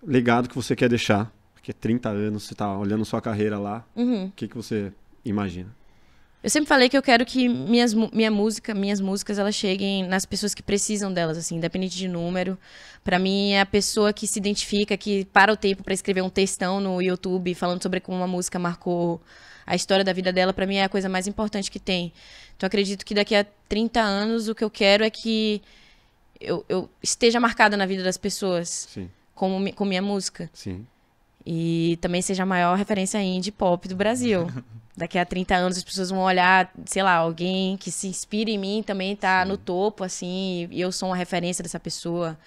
Legado que você quer deixar, porque 30 anos, você está olhando sua carreira lá. Uhum. O que, que você imagina? Eu sempre falei que eu quero que minhas, minha música, minhas músicas, elas cheguem nas pessoas que precisam delas, assim, independente de número. Para mim, é a pessoa que se identifica, que para o tempo para escrever um textão no YouTube falando sobre como uma música marcou a história da vida dela, para mim, é a coisa mais importante que tem. Então, acredito que daqui a 30 anos, o que eu quero é que eu, eu esteja marcada na vida das pessoas. Sim. Com, com minha música. Sim. E também seja a maior referência indie pop do Brasil. <laughs> Daqui a 30 anos as pessoas vão olhar, sei lá, alguém que se inspire em mim também tá Sim. no topo, assim, e eu sou uma referência dessa pessoa.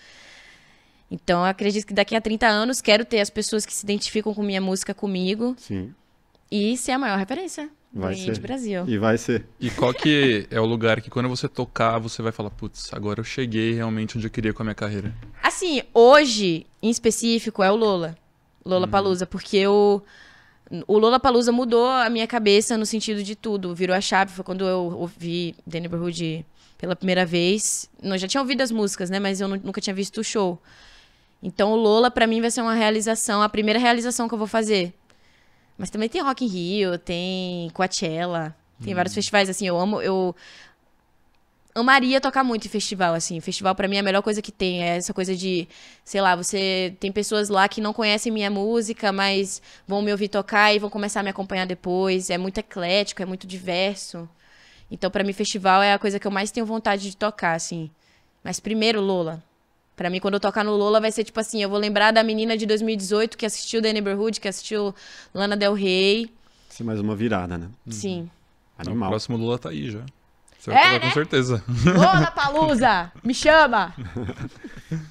Então, eu acredito que daqui a 30 anos quero ter as pessoas que se identificam com minha música comigo. Sim e ser é a maior referência vai ser. Brasil. E vai ser. E qual que é o lugar que quando você tocar, você vai falar, putz, agora eu cheguei realmente onde eu queria com a minha carreira? Assim, hoje, em específico, é o Lola. Lola uhum. Palusa, porque eu... O Lola Palusa mudou a minha cabeça no sentido de tudo. Virou a chave, foi quando eu ouvi The Neighborhood pela primeira vez. Eu já tinha ouvido as músicas, né? Mas eu nunca tinha visto o show. Então o Lola, para mim, vai ser uma realização, a primeira realização que eu vou fazer mas também tem Rock in Rio, tem Coachella, tem hum. vários festivais, assim, eu amo, eu amaria tocar muito em festival, assim. Festival para mim é a melhor coisa que tem. É essa coisa de, sei lá, você tem pessoas lá que não conhecem minha música, mas vão me ouvir tocar e vão começar a me acompanhar depois. É muito eclético, é muito diverso. Então, para mim, festival é a coisa que eu mais tenho vontade de tocar, assim. Mas primeiro, Lola. Pra mim, quando eu tocar no Lola, vai ser tipo assim: eu vou lembrar da menina de 2018 que assistiu The Neighborhood, que assistiu Lana Del Rey. ser mais uma virada, né? Uhum. Sim. Animal. O próximo Lula tá aí já. Você vai é, né? com certeza. Lola Palusa, <laughs> me chama!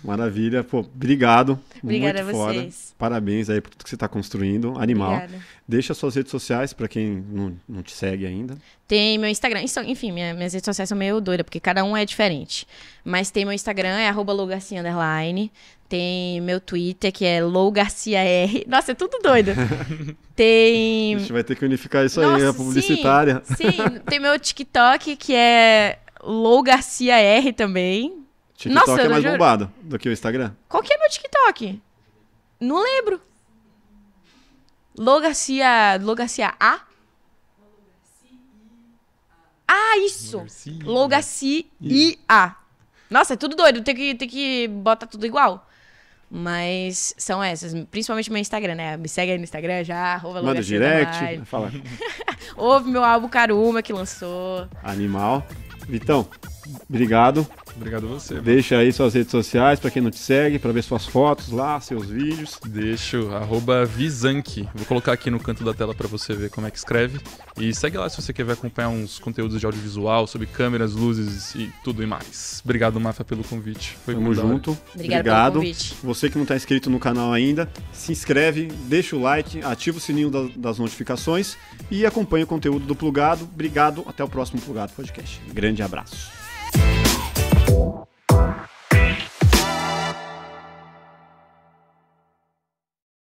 Maravilha, pô, obrigado. Obrigada muito a vocês. Parabéns aí por tudo que você está construindo, animal. Obrigada. Deixa suas redes sociais para quem não, não te segue ainda. Tem meu Instagram, enfim, minha, minhas redes sociais são meio doidas, porque cada um é diferente. Mas tem meu Instagram, é arroba Tem meu Twitter, que é LouGarciaR. Nossa, é tudo doido. <laughs> Tem. A gente vai ter que unificar isso Nossa, aí, a publicitária. Sim, sim, tem meu TikTok, que é LouGarciaR também. TikTok Nossa, é mais juro. bombado do que o Instagram. Qual que é meu TikTok? Não lembro. Logacia, Logacia A? Ah, isso! Logaci e A. Nossa, é tudo doido, tem que, tem que botar tudo igual. Mas são essas, principalmente meu Instagram, né? Me segue aí no Instagram já, arroba Manda Logaci direct, fala. <laughs> Ouve meu álbum Caruma que lançou. Animal. Vitão, obrigado. Obrigado a você. Deixa aí suas redes sociais para quem não te segue, para ver suas fotos lá, seus vídeos. Deixo, arroba Vizank. Vou colocar aqui no canto da tela para você ver como é que escreve. E segue lá se você quer acompanhar uns conteúdos de audiovisual sobre câmeras, luzes e tudo e mais. Obrigado, Mafia, pelo convite. Foi Tamo junto. Obrigado, Obrigado. Pelo convite. Você que não está inscrito no canal ainda, se inscreve, deixa o like, ativa o sininho da, das notificações e acompanha o conteúdo do Plugado. Obrigado, até o próximo Plugado Podcast. Grande abraço. Cool.